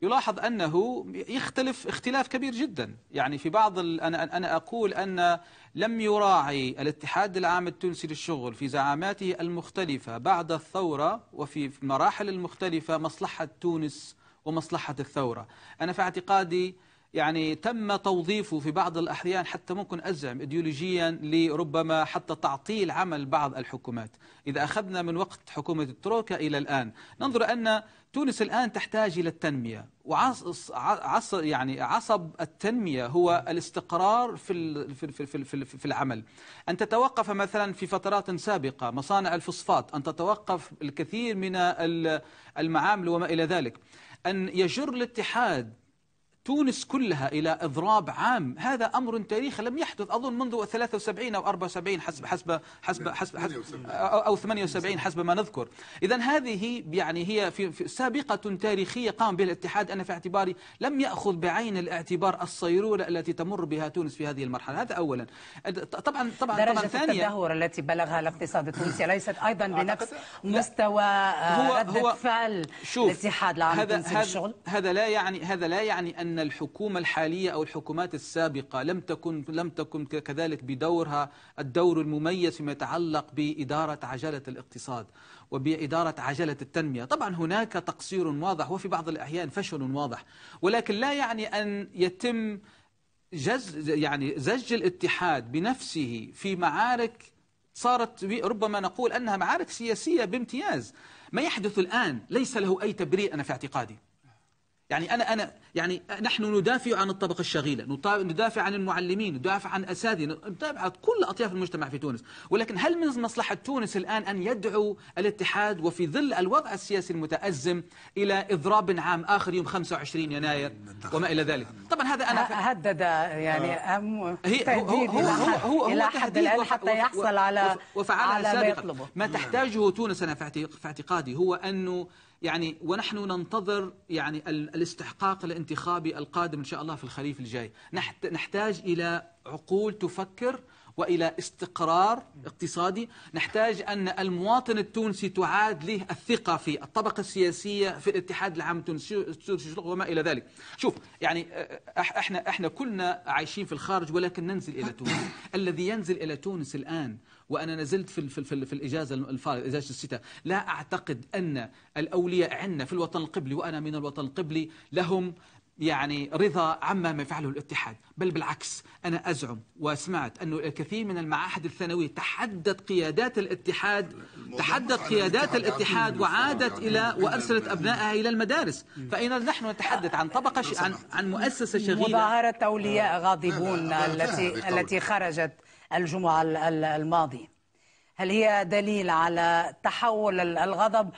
يلاحظ أنه يختلف اختلاف كبير جدا يعني في بعض أنا, أنا أقول أن لم يراعي الاتحاد العام التونسي للشغل في زعاماته المختلفة بعد الثورة وفي المراحل المختلفة مصلحة تونس ومصلحة الثورة أنا في اعتقادي يعني تم توظيفه في بعض الأحيان حتى ممكن أزعم إيديولوجيا لربما حتى تعطيل عمل بعض الحكومات إذا أخذنا من وقت حكومة التروكا إلى الآن ننظر أن تونس الآن تحتاج إلى التنمية وعصب يعني عصب التنمية هو الاستقرار في في في في العمل أن تتوقف مثلا في فترات سابقة مصانع الفصفات أن تتوقف الكثير من المعامل وما إلى ذلك أن يجر الاتحاد تونس كلها إلى إضراب عام هذا أمر تاريخي لم يحدث أظن منذ 73 أو 74 حسب حسب حسب حسب, حسب أو 78 حسب ما نذكر إذا هذه يعني هي في, سابقة تاريخية قام بها الاتحاد أنا في اعتباري لم يأخذ بعين الاعتبار الصيرورة التي تمر بها تونس في هذه المرحلة هذا أولا طبعا طبعا درجة طبعا ثانية التدهور التي بلغها الاقتصاد التونسي ليست أيضا بنفس مستوى هو آه، ردة هو فعل الاتحاد العام هذا هذا, هذا لا يعني هذا لا يعني أن أن الحكومة الحالية أو الحكومات السابقة لم تكن لم تكن كذلك بدورها الدور المميز فيما يتعلق بإدارة عجلة الاقتصاد وبإدارة عجلة التنمية طبعا هناك تقصير واضح وفي بعض الأحيان فشل واضح ولكن لا يعني أن يتم جز يعني زج الاتحاد بنفسه في معارك صارت ربما نقول أنها معارك سياسية بامتياز ما يحدث الآن ليس له أي تبرير أنا في اعتقادي يعني أنا أنا يعني نحن ندافع عن الطبقة الشغيلة ندافع عن المعلمين ندافع عن أساتذة ندافع عن كل أطياف المجتمع في تونس ولكن هل من مصلحة تونس الآن أن يدعو الاتحاد وفي ظل الوضع السياسي المتأزم إلى إضراب عام آخر يوم 25 يناير وما إلى ذلك طبعا هذا أنا هدد يعني آه. أم هي هو هو هو, هو هو هو هو حتى يحصل على وفعلها على هو ما, ما تحتاجه تونس أنا في اعتقادي هو أنه يعني ونحن ننتظر يعني الاستحقاق الانتخابي القادم إن شاء الله في الخريف الجاي نحتاج إلى عقول تفكر وإلى استقرار اقتصادي نحتاج أن المواطن التونسي تعاد له الثقة في الطبقة السياسية في الاتحاد العام التونسي وما إلى ذلك شوف يعني آه، آه، احنا احنا كلنا عايشين في الخارج ولكن ننزل إلى تونس الذي ينزل إلى تونس الآن وأنا نزلت في, في, في, في الإجازة الفارغة إجازة الشتاء لا أعتقد أن الأولياء عندنا في الوطن القبلي وأنا من الوطن القبلي لهم يعني رضا عما ما يفعله الاتحاد بل بالعكس أنا أزعم وسمعت أن الكثير من المعاهد الثانوية تحدت قيادات الاتحاد تحدت قيادات الاتحاد وعادت إلى يعني وأرسلت أبنائها إلى المدارس فأين نحن نتحدث عن طبقة عن, عن مؤسسة شغيلة مظاهرة أولياء آه. غاضبون التي التي خرجت الجمعة الماضي هل هي دليل على تحول الغضب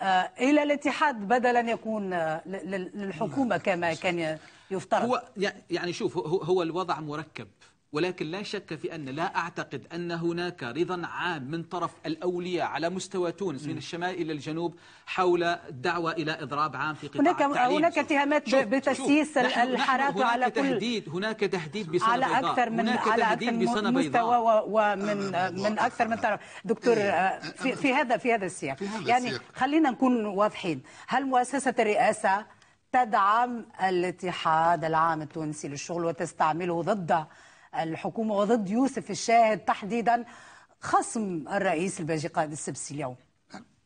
آه، إلى الاتحاد بدل أن يكون آه، للحكومة نعم. كما كان يفترض هو يعني شوف هو الوضع مركب ولكن لا شك في أن لا أعتقد أن هناك رضا عام من طرف الأولياء على مستوى تونس من الشمال إلى الجنوب حول الدعوة إلى إضراب عام في قطاع هناك التعليم هناك اتهامات بتسييس الحراك على كل تهديد هناك تهديد بصنة على أكثر من هناك على أكثر من مستوى ومن من أكثر من طرف إيه، دكتور إيه، آه، في, في هذا في هذا السياق يعني خلينا نكون واضحين هل مؤسسة الرئاسة تدعم الاتحاد العام التونسي للشغل وتستعمله ضد الحكومة وضد يوسف الشاهد تحديدا خصم الرئيس الباجي قائد السبسي اليوم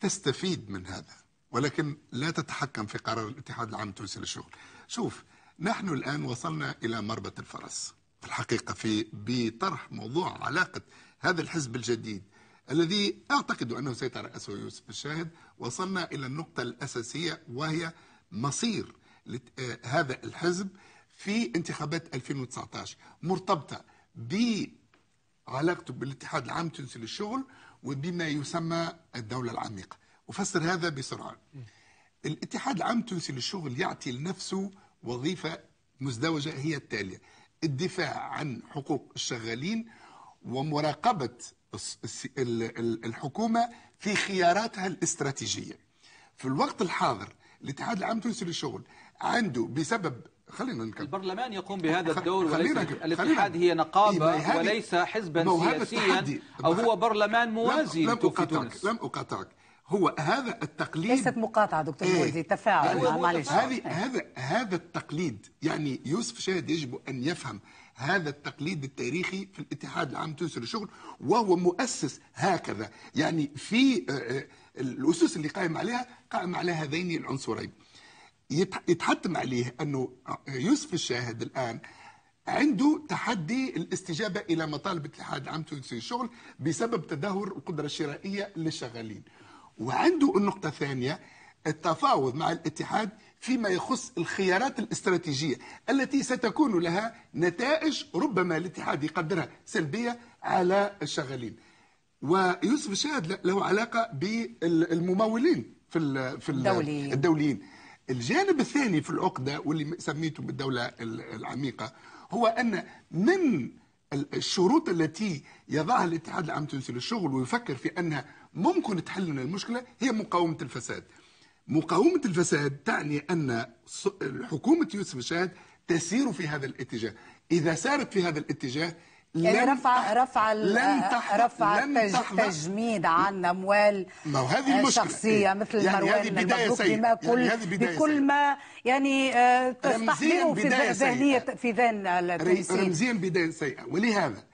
تستفيد من هذا ولكن لا تتحكم في قرار الاتحاد العام التونسي للشغل شوف نحن الآن وصلنا إلى مربط الفرس في الحقيقة في بطرح موضوع علاقة هذا الحزب الجديد الذي أعتقد أنه سيترأسه يوسف الشاهد وصلنا إلى النقطة الأساسية وهي مصير آه، هذا الحزب في انتخابات 2019 مرتبطة بعلاقته بالاتحاد العام التونسي للشغل وبما يسمى الدولة العميقة أفسر هذا بسرعة الاتحاد العام التونسي للشغل يعطي لنفسه وظيفة مزدوجة هي التالية الدفاع عن حقوق الشغالين ومراقبة الحكومة في خياراتها الاستراتيجية في الوقت الحاضر الاتحاد العام التونسي للشغل عنده بسبب خلينا نكمل البرلمان يقوم بهذا الدور وليس الاتحاد هي نقابه إيه، وليس حزبا سياسيا او هو برلمان موازي لم, لم اقاطعك لم اقاطعك هو هذا التقليد ليست مقاطعه دكتور ايه تفاعل معلش هذا إيه. هذا هذا التقليد يعني يوسف شاهد يجب ان يفهم هذا التقليد التاريخي في الاتحاد العام التونسي للشغل وهو مؤسس هكذا يعني في آه، آه، الاسس اللي قائم عليها قائم على هذين العنصرين يتحتم عليه أنه يوسف الشاهد الآن عنده تحدي الاستجابة إلى مطالب الاتحاد العام التونسي للشغل بسبب تدهور القدرة الشرائية للشغالين وعنده النقطة الثانية التفاوض مع الاتحاد فيما يخص الخيارات الاستراتيجية التي ستكون لها نتائج ربما الاتحاد يقدرها سلبية على الشغالين ويوسف الشاهد له علاقة بالممولين في الدوليين. الدوليين الجانب الثاني في العقدة واللي سميته بالدولة العميقة هو أن من الشروط التي يضعها الاتحاد العام التونسي للشغل ويفكر في أنها ممكن تحل لنا المشكلة هي مقاومة الفساد مقاومة الفساد تعني أن حكومة يوسف الشاهد تسير في هذا الاتجاه إذا سارت في هذا الاتجاه لم رفع رفع لم آه، تحت رفع لم تجميد عن اموال ما هذه آه، المشكله شخصيه إيه. مثل يعني مروان هذه بدايه سيئة. بما كل يعني هذه بداية بكل سيئة. ما يعني آه، تستحضره في ذهنيه في ذهن التونسي رمزيا بدايه سيئه ولهذا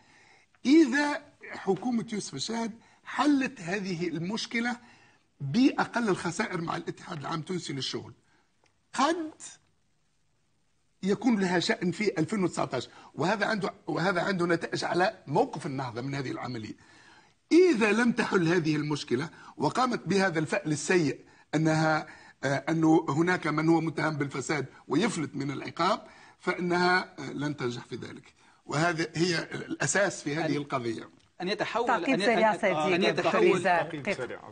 اذا حكومه يوسف الشاهد حلت هذه المشكله باقل الخسائر مع الاتحاد العام التونسي للشغل قد يكون لها شأن في 2019 وهذا عنده وهذا عنده نتائج على موقف النهضة من هذه العملية إذا لم تحل هذه المشكلة وقامت بهذا الفأل السيء أنها آه، أنه هناك من هو متهم بالفساد ويفلت من العقاب فإنها آه، لن تنجح في ذلك وهذا هي الأساس في هذه القضية أن يتحول تعقيد سريع سيدي أن آه، يتحول,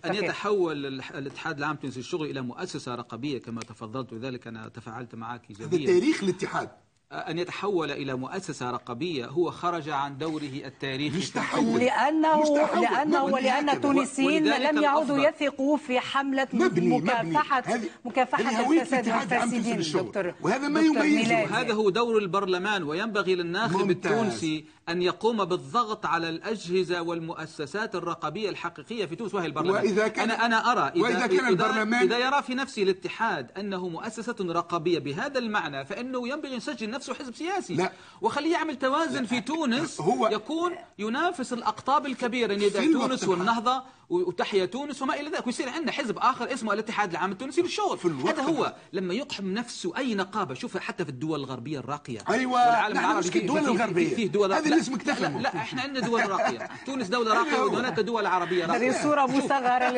أن يتحول الاتحاد العام التونسي للشغل إلى مؤسسة رقبية كما تفضلت وذلك أنا تفاعلت معك إيجابيا هذا تاريخ الاتحاد أن يتحول إلى مؤسسة رقبية هو خرج عن دوره التاريخي مش تحول لأنه مش تحول. لأنه ولأن التونسيين لم يعودوا يثقوا في حملة مبني مكافحة مبني. مكافحة الفساد والفاسدين دكتور وهذا ما يميزه هذا هو دور البرلمان وينبغي للناخب التونسي أن يقوم بالضغط على الأجهزة والمؤسسات الرقابية الحقيقية في تونس وهي البرلمان وإذا كان أنا, أنا أرى إذا, وإذا كان البرلمان إذا يرى في نفسه الاتحاد أنه مؤسسة رقابية بهذا المعنى فإنه ينبغي يسجل نفسه حزب سياسي لا وخليه يعمل توازن لا في تونس هو يكون ينافس الأقطاب الكبيرة يعني تونس والنهضة وتحيا تونس وما الى ذلك ويصير عندنا حزب اخر اسمه الاتحاد العام التونسي للشغل في الوقت هذا هو لما يقحم نفسه اي نقابه شوفها حتى في الدول الغربيه الراقيه ايوه والعالم العربي مش الدول الغربيه فيه, دول هذا اللي اسمك لا, لا, احنا عندنا دول راقيه تونس دوله راقيه أيوة. وهناك دول عربيه راقيه هذه صوره مصغره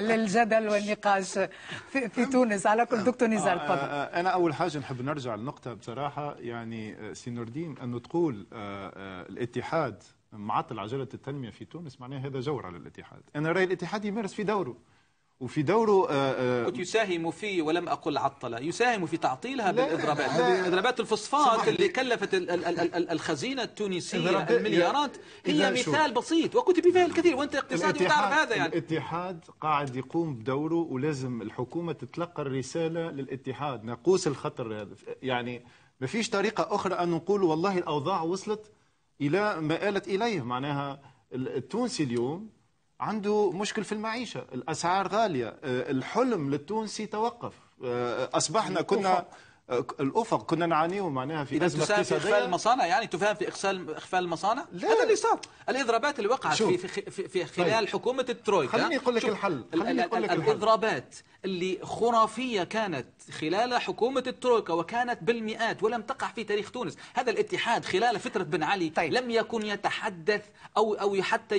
للجدل والنقاش في, في تونس على كل دكتور آه، نزار تفضل آه، آه، انا اول حاجه نحب نرجع لنقطه بصراحه يعني سي نور الدين انه تقول الاتحاد معطل عجله التنميه في تونس معناها هذا جور على الاتحاد انا راي الاتحاد يمارس في دوره وفي دوره آه، آه، قلت يساهم في ولم اقل عطله يساهم في تعطيلها بالاضرابات اضرابات الفوسفات اللي كلفت الـ الـ الـ الخزينه التونسيه المليارات هي مثال بسيط وكتب فيها الكثير وانت اقتصادي وتعرف هذا يعني الاتحاد قاعد يقوم بدوره ولازم الحكومه تتلقى الرساله للاتحاد ناقوس الخطر هذا يعني ما فيش طريقه اخرى ان نقول والله الاوضاع وصلت الى ما آلت اليه معناها التونسي اليوم عنده مشكل في المعيشه، الاسعار غاليه، آه، الحلم للتونسي توقف، آه، اصبحنا كنا الافق كنا نعانيه معناها في اذا تساهم في اخفاء المصانع يعني تفهم في اخفاء اخفاء المصانع هذا اللي صار الاضرابات اللي وقعت في, في, في, في طيب. خلال طيب. حكومه الترويكا خليني اقول لك الحل خليني اقول لك الحل الاضرابات اللي خرافيه كانت خلال حكومه الترويكا وكانت بالمئات ولم تقع في تاريخ تونس هذا الاتحاد خلال فتره بن علي طيب. لم يكن يتحدث او او حتى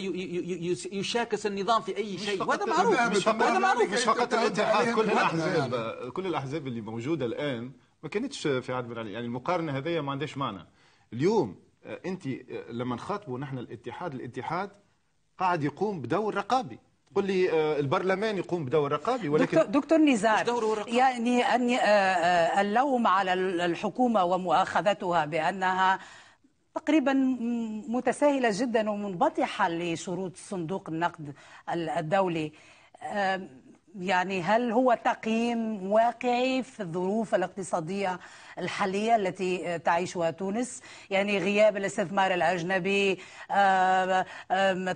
يشاكس النظام في اي شيء وهذا معروف هذا معروف مش فقط الاتحاد كل الاحزاب كل الاحزاب اللي موجوده الان ما كانتش في عهد بن يعني المقارنه هذيا ما عندهاش معنى اليوم آه، انت آه، لما نخاطبوا نحن الاتحاد الاتحاد قاعد يقوم بدور رقابي تقول لي آه، البرلمان يقوم بدور رقابي ولكن دكتور, دكتور نزار يعني أن اللوم على الحكومة ومؤاخذتها بأنها تقريبا متساهلة جدا ومنبطحة لشروط صندوق النقد الدولي يعني هل هو تقييم واقعي في الظروف الاقتصادية الحالية التي تعيشها تونس يعني غياب الاستثمار الأجنبي آه،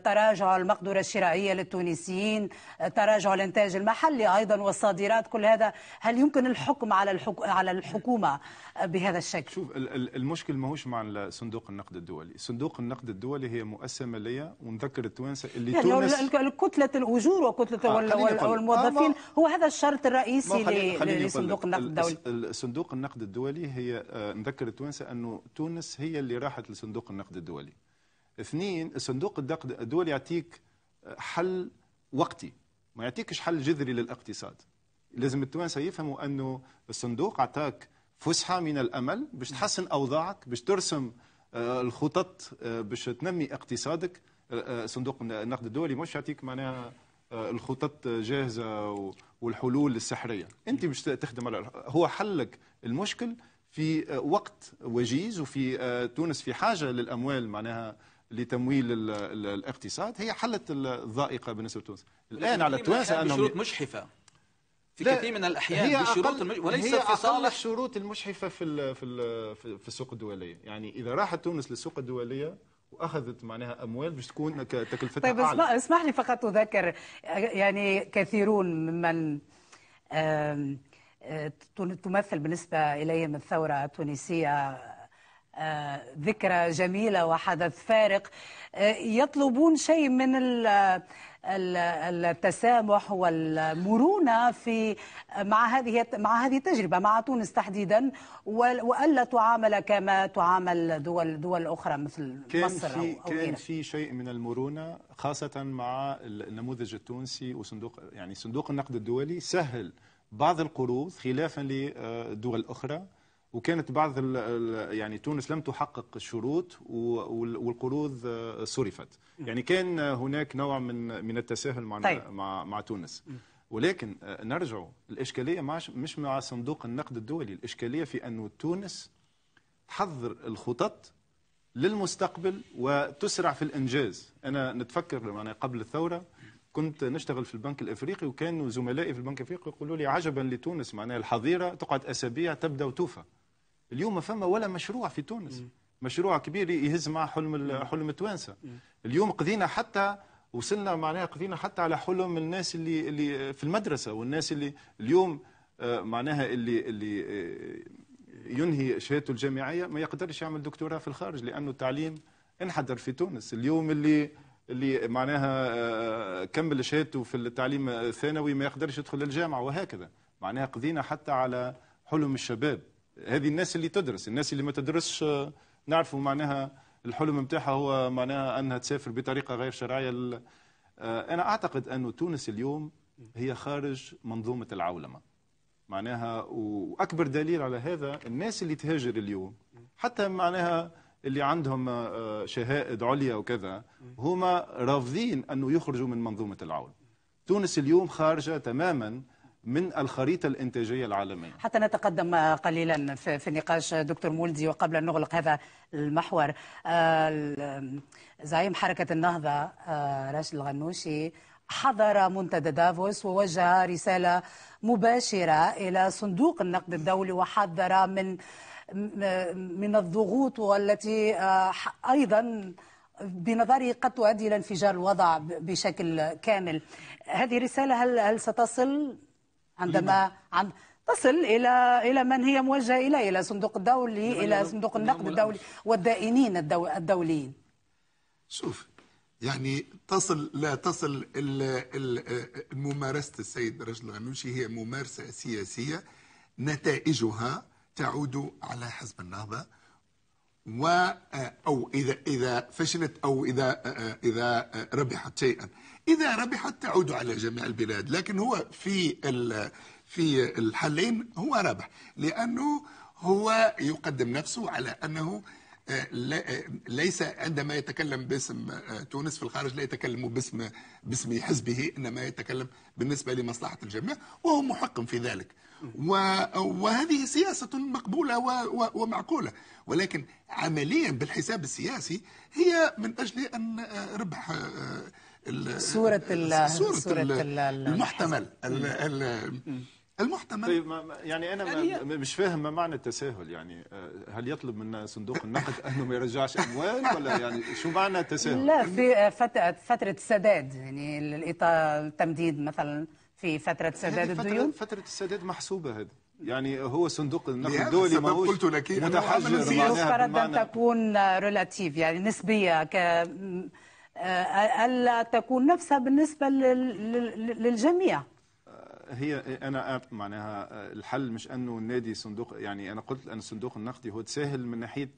تراجع المقدرة الشرائية للتونسيين تراجع الإنتاج المحلي أيضا والصادرات كل هذا هل يمكن الحكم على على الحكومة بهذا الشكل؟ شوف المشكل ماهوش مع صندوق النقد الدولي صندوق النقد الدولي هي مؤسسة مالية ونذكر التوانسة اللي يعني تونس كتلة الأجور وكتلة آه والموظفين آه هو هذا الشرط الرئيسي لصندوق النقد الدولي صندوق النقد الدولي الدولي هي آه، نذكر التوانسه انه تونس هي اللي راحت لصندوق النقد الدولي. اثنين الصندوق النقد الدولي يعطيك آه، حل وقتي ما يعطيكش حل جذري للاقتصاد. لازم التوانسه يفهموا انه الصندوق عطاك فسحه من الامل باش نعم. تحسن اوضاعك باش ترسم آه، الخطط باش تنمي اقتصادك صندوق النقد الدولي مش يعطيك معناها آه، الخطط جاهزه والحلول السحريه انت مش تخدم على هو حلك المشكل في آه، وقت وجيز وفي آه، تونس في حاجه للاموال معناها لتمويل الاقتصاد هي حلت الضائقه بالنسبه لتونس الان على تونس انهم بشروط مشحفه في كثير من الاحيان هي بشروط المج... وليس هي في صالح الشروط المشحفه في في في السوق الدوليه يعني اذا راحت تونس للسوق الدوليه واخذت معناها اموال باش تكون تكلفتها طيب اعلى طيب اسمح لي فقط اذكر يعني كثيرون ممن آه، تمثل بالنسبه اليهم الثوره التونسيه آه، ذكرى جميله وحدث فارق آه، يطلبون شيء من التسامح والمرونه في مع هذه مع هذه التجربه مع تونس تحديدا والا تعامل كما تعامل دول دول اخرى مثل كان مصر في أو كان في شيء من المرونه خاصه مع النموذج التونسي وصندوق يعني صندوق النقد الدولي سهل بعض القروض خلافا لدول اخرى وكانت بعض يعني تونس لم تحقق الشروط والقروض آه، صرفت يعني كان هناك نوع من من التساهل مع طيب. مع مع تونس ولكن آه، نرجع الاشكاليه مش مع صندوق النقد الدولي الاشكاليه في انه تونس تحضر الخطط للمستقبل وتسرع في الانجاز انا نتفكر يعني قبل الثوره كنت نشتغل في البنك الافريقي وكانوا زملائي في البنك الافريقي يقولوا لي عجبا لتونس معناها الحظيره تقعد اسابيع تبدا وتوفى اليوم ما فما ولا مشروع في تونس مشروع كبير يهز مع حلم حلم التوانسه اليوم قضينا حتى وصلنا معناها قضينا حتى على حلم الناس اللي اللي في المدرسه والناس اللي اليوم آه، معناها اللي اللي آه، ينهي شهادته الجامعيه ما يقدرش يعمل دكتوراه في الخارج لانه التعليم انحدر في تونس اليوم اللي اللي معناها آه، كمل شهادته في التعليم الثانوي ما يقدرش يدخل للجامعه وهكذا معناها قضينا حتى على حلم الشباب هذه الناس اللي تدرس الناس اللي ما تدرسش نعرفوا معناها الحلم نتاعها هو معناها انها تسافر بطريقه غير شرعيه ل... آه، انا اعتقد انه تونس اليوم هي خارج منظومه العولمه معناها واكبر دليل على هذا الناس اللي تهاجر اليوم حتى معناها اللي عندهم آه، آه، شهائد عليا وكذا هما رافضين انه يخرجوا من منظومه العولمه تونس اليوم خارجه تماما من الخريطة الإنتاجية العالمية حتى نتقدم قليلا في النقاش دكتور مولدي وقبل أن نغلق هذا المحور آه، زعيم حركة النهضة آه، راشد الغنوشي حضر منتدى دافوس ووجه رسالة مباشرة إلى صندوق النقد الدولي وحذر من من الضغوط والتي آه، أيضا بنظري قد تؤدي إلى انفجار الوضع بشكل كامل هذه الرسالة هل هل ستصل عندما نعم. عند تصل الى الى من هي موجهه اليه الى صندوق الدولي نعم، الى نعم. صندوق النقد الدولي والدائنين الدوليين شوف يعني تصل لا تصل ممارسه السيد رجل الغنوشي هي ممارسه سياسيه نتائجها تعود على حزب النهضه و او اذا اذا فشلت او اذا اذا ربحت شيئا إذا ربحت تعود على جميع البلاد لكن هو في في الحلين هو ربح لأنه هو يقدم نفسه على أنه آه، آه، ليس عندما يتكلم باسم آه، تونس في الخارج لا يتكلم باسم باسم حزبه انما يتكلم بالنسبه لمصلحه الجميع وهو محق في ذلك وهذه سياسه مقبوله ومعقوله ولكن عمليا بالحساب السياسي هي من اجل ان ربح صورة صورة المحتمل المحتمل طيب ما يعني انا يعني ما مش فاهم ما معنى التساهل يعني آه، هل يطلب من صندوق النقد انه ما يرجعش اموال ولا يعني شو معنى التساهل؟ لا في فتره السداد يعني الاطار التمديد مثلا في فتره سداد الديون فتره السداد محسوبه هذه يعني هو صندوق النقد الدولي ما قلت لك متحجر معناها يفترض ان تكون ريلاتيف يعني نسبيه ك آه، الا تكون نفسها بالنسبه للجميع آه، هي انا معناها آه، الحل مش انه النادي صندوق يعني انا قلت ان الصندوق النقدي هو تسهل من ناحيه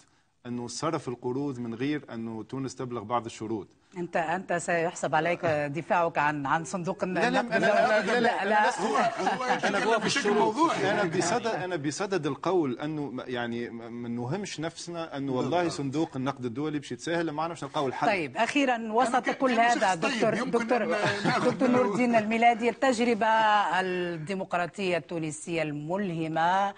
انه صرف القروض من غير انه تونس تبلغ بعض الشروط انت انت سيحسب عليك دفاعك عن عن صندوق النقد لا لا لا لا, لا, لا, هو هو انا هو في الموضوع انا بصدد انا بصدد القول انه يعني ما نوهمش نفسنا انه والله صندوق النقد الدولي باش يتساهل ما باش نلقاو الحل طيب اخيرا وسط كل هذا طيب، دكتور دكتور دكتور نور الدين الميلادي التجربه الديمقراطيه التونسيه الملهمه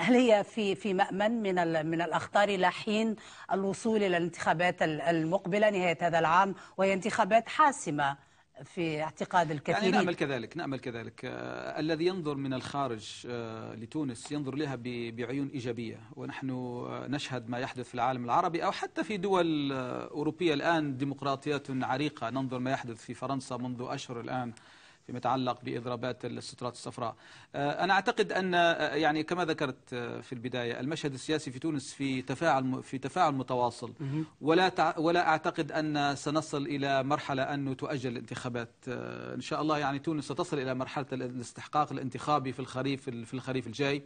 هل هي في في مأمن من من الأخطار إلى حين الوصول إلى الانتخابات المقبلة نهاية هذا العام وهي انتخابات حاسمة في اعتقاد يعني الكثيرين يعني نأمل كذلك نأمل كذلك آه الذي ينظر من الخارج آه لتونس ينظر لها بعيون إيجابية ونحن آه، نشهد ما يحدث في العالم العربي أو حتى في دول آه، أوروبية الآن ديمقراطيات عريقة ننظر ما يحدث في فرنسا منذ أشهر الآن فيما يتعلق باضرابات السترات الصفراء. آه، انا اعتقد ان آه، يعني كما ذكرت آه، في البدايه المشهد السياسي في تونس في تفاعل في تفاعل متواصل ولا ولا اعتقد ان سنصل الى مرحله انه تؤجل الانتخابات ان شاء الله يعني تونس ستصل الى مرحله الاستحقاق الانتخابي في الخريف في الخريف الجاي.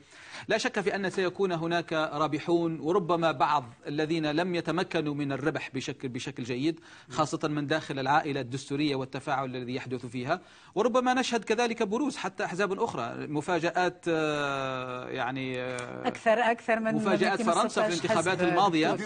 لا شك في ان سيكون هناك رابحون وربما بعض الذين لم يتمكنوا من الربح بشكل بشكل جيد خاصه من داخل العائله الدستوريه والتفاعل الذي يحدث فيها وربما ربما نشهد كذلك بروز حتى أحزاب أخرى مفاجآت آه، يعني آه، أكثر أكثر من مفاجآت فرنسا في الانتخابات الماضية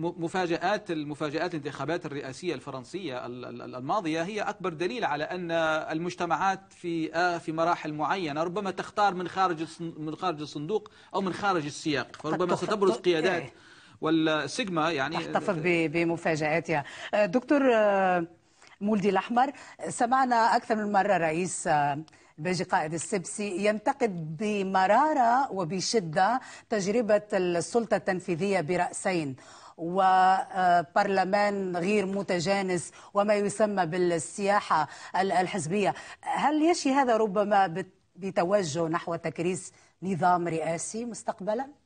مفاجآت المفاجآت الانتخابات الرئاسية الفرنسية الماضية هي أكبر دليل على أن المجتمعات في آه، في مراحل معينة ربما تختار من خارج من خارج الصندوق أو من خارج السياق فربما ستبرز إيه. قيادات والسيجما يعني تحتفظ بمفاجآتها دكتور مولدي الأحمر سمعنا أكثر من مرة رئيس آه، باجي قائد السبسي ينتقد بمرارة وبشدة تجربة السلطة التنفيذية برأسين وبرلمان آه، غير متجانس وما يسمى بالسياحة الحزبية هل يشي هذا ربما بتوجه نحو تكريس نظام رئاسي مستقبلاً؟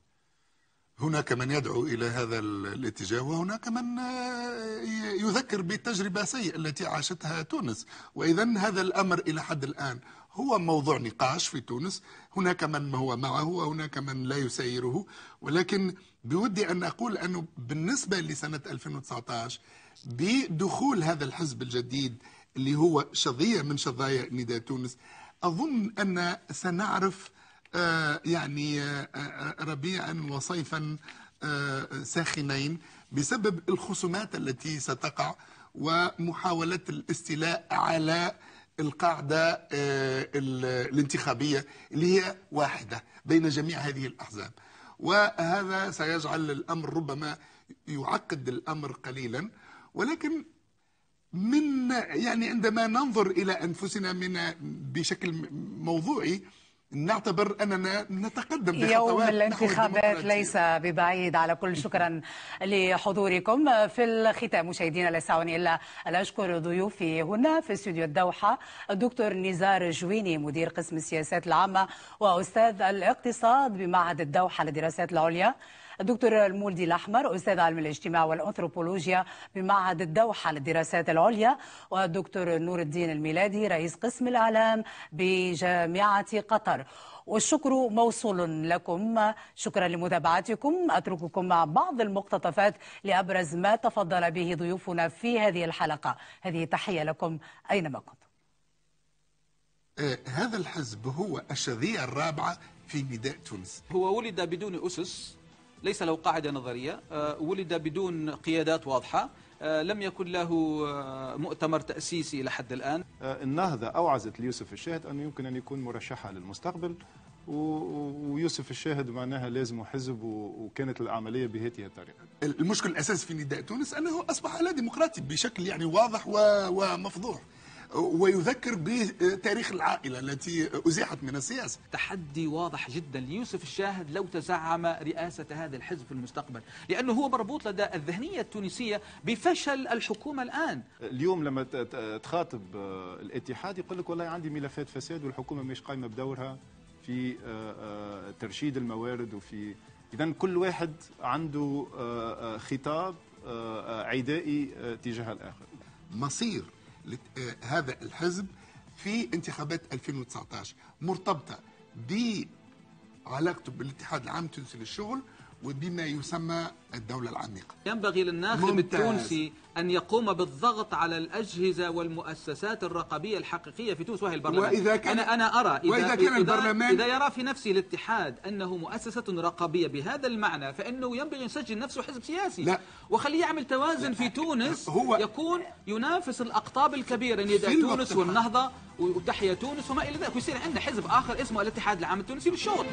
هناك من يدعو إلى هذا الاتجاه وهناك من آه، يذكر بالتجربة سيئه التي عاشتها تونس وإذا هذا الأمر إلى حد الآن هو موضوع نقاش في تونس هناك من هو معه وهناك من لا يسيره ولكن بودي أن أقول أنه بالنسبة لسنة 2019 بدخول هذا الحزب الجديد اللي هو شظية من شظايا نداء تونس أظن أن سنعرف آه، يعني آه، آه، ربيعا وصيفا ساخنين بسبب الخصومات التي ستقع ومحاولة الاستيلاء على القاعدة الانتخابية اللي هي واحدة بين جميع هذه الأحزاب وهذا سيجعل الأمر ربما يعقد الأمر قليلا ولكن من يعني عندما ننظر إلى أنفسنا من بشكل موضوعي نعتبر أننا نتقدم يوم الانتخابات ليس ببعيد على كل نعم. شكرا لحضوركم في الختام مشاهدينا لا يسعني إلا أن أشكر ضيوفي هنا في استوديو الدوحة الدكتور نزار جويني مدير قسم السياسات العامة وأستاذ الاقتصاد بمعهد الدوحة للدراسات العليا الدكتور المولدي الأحمر أستاذ علم الاجتماع والأنثروبولوجيا بمعهد الدوحة للدراسات العليا والدكتور نور الدين الميلادي رئيس قسم الإعلام بجامعة قطر والشكر موصول لكم شكرا لمتابعتكم أترككم مع بعض المقتطفات لأبرز ما تفضل به ضيوفنا في هذه الحلقة هذه تحية لكم أينما كنتم إيه، هذا الحزب هو الشذيع الرابعة في نداء تونس هو ولد بدون أسس ليس له قاعدة نظرية آه، ولد بدون قيادات واضحة آه، لم يكن له آه، مؤتمر تأسيسي لحد الآن النهضة أوعزت ليوسف الشاهد أنه يمكن أن يكون مرشحة للمستقبل ويوسف الشاهد معناها لازمه حزب وكانت العمليه بهذه الطريقه. المشكل الاساسي في نداء تونس انه اصبح لا ديمقراطي بشكل يعني واضح ومفضوح. ويذكر بتاريخ العائلة التي أزيحت من السياسة تحدي واضح جدا ليوسف الشاهد لو تزعم رئاسة هذا الحزب في المستقبل لأنه هو مربوط لدى الذهنية التونسية بفشل الحكومة الآن اليوم لما تخاطب آه، الاتحاد يقول لك والله عندي ملفات فساد والحكومة مش قايمة بدورها في آه، آه، ترشيد الموارد وفي إذا كل واحد عنده خطاب عدائي تجاه الآخر مصير آه، هذا الحزب في انتخابات 2019 مرتبطة بعلاقته بالاتحاد العام التونسي للشغل وبما يسمى الدولة العميقة ينبغي للناخب التونسي أن يقوم بالضغط على الأجهزة والمؤسسات الرقابية الحقيقية في تونس وهي البرلمان وإذا كان أنا, أنا أرى إذا, وإذا كان البرلمان إذا يرى في نفسه الاتحاد أنه مؤسسة رقابية بهذا المعنى فإنه ينبغي أن يسجل نفسه حزب سياسي لا وخليه يعمل توازن في تونس هو يكون ينافس الأقطاب الكبيرة أن تونس والنهضة وتحيا تونس وما إلى ذلك ويصير عندنا حزب آخر اسمه الاتحاد العام التونسي للشغل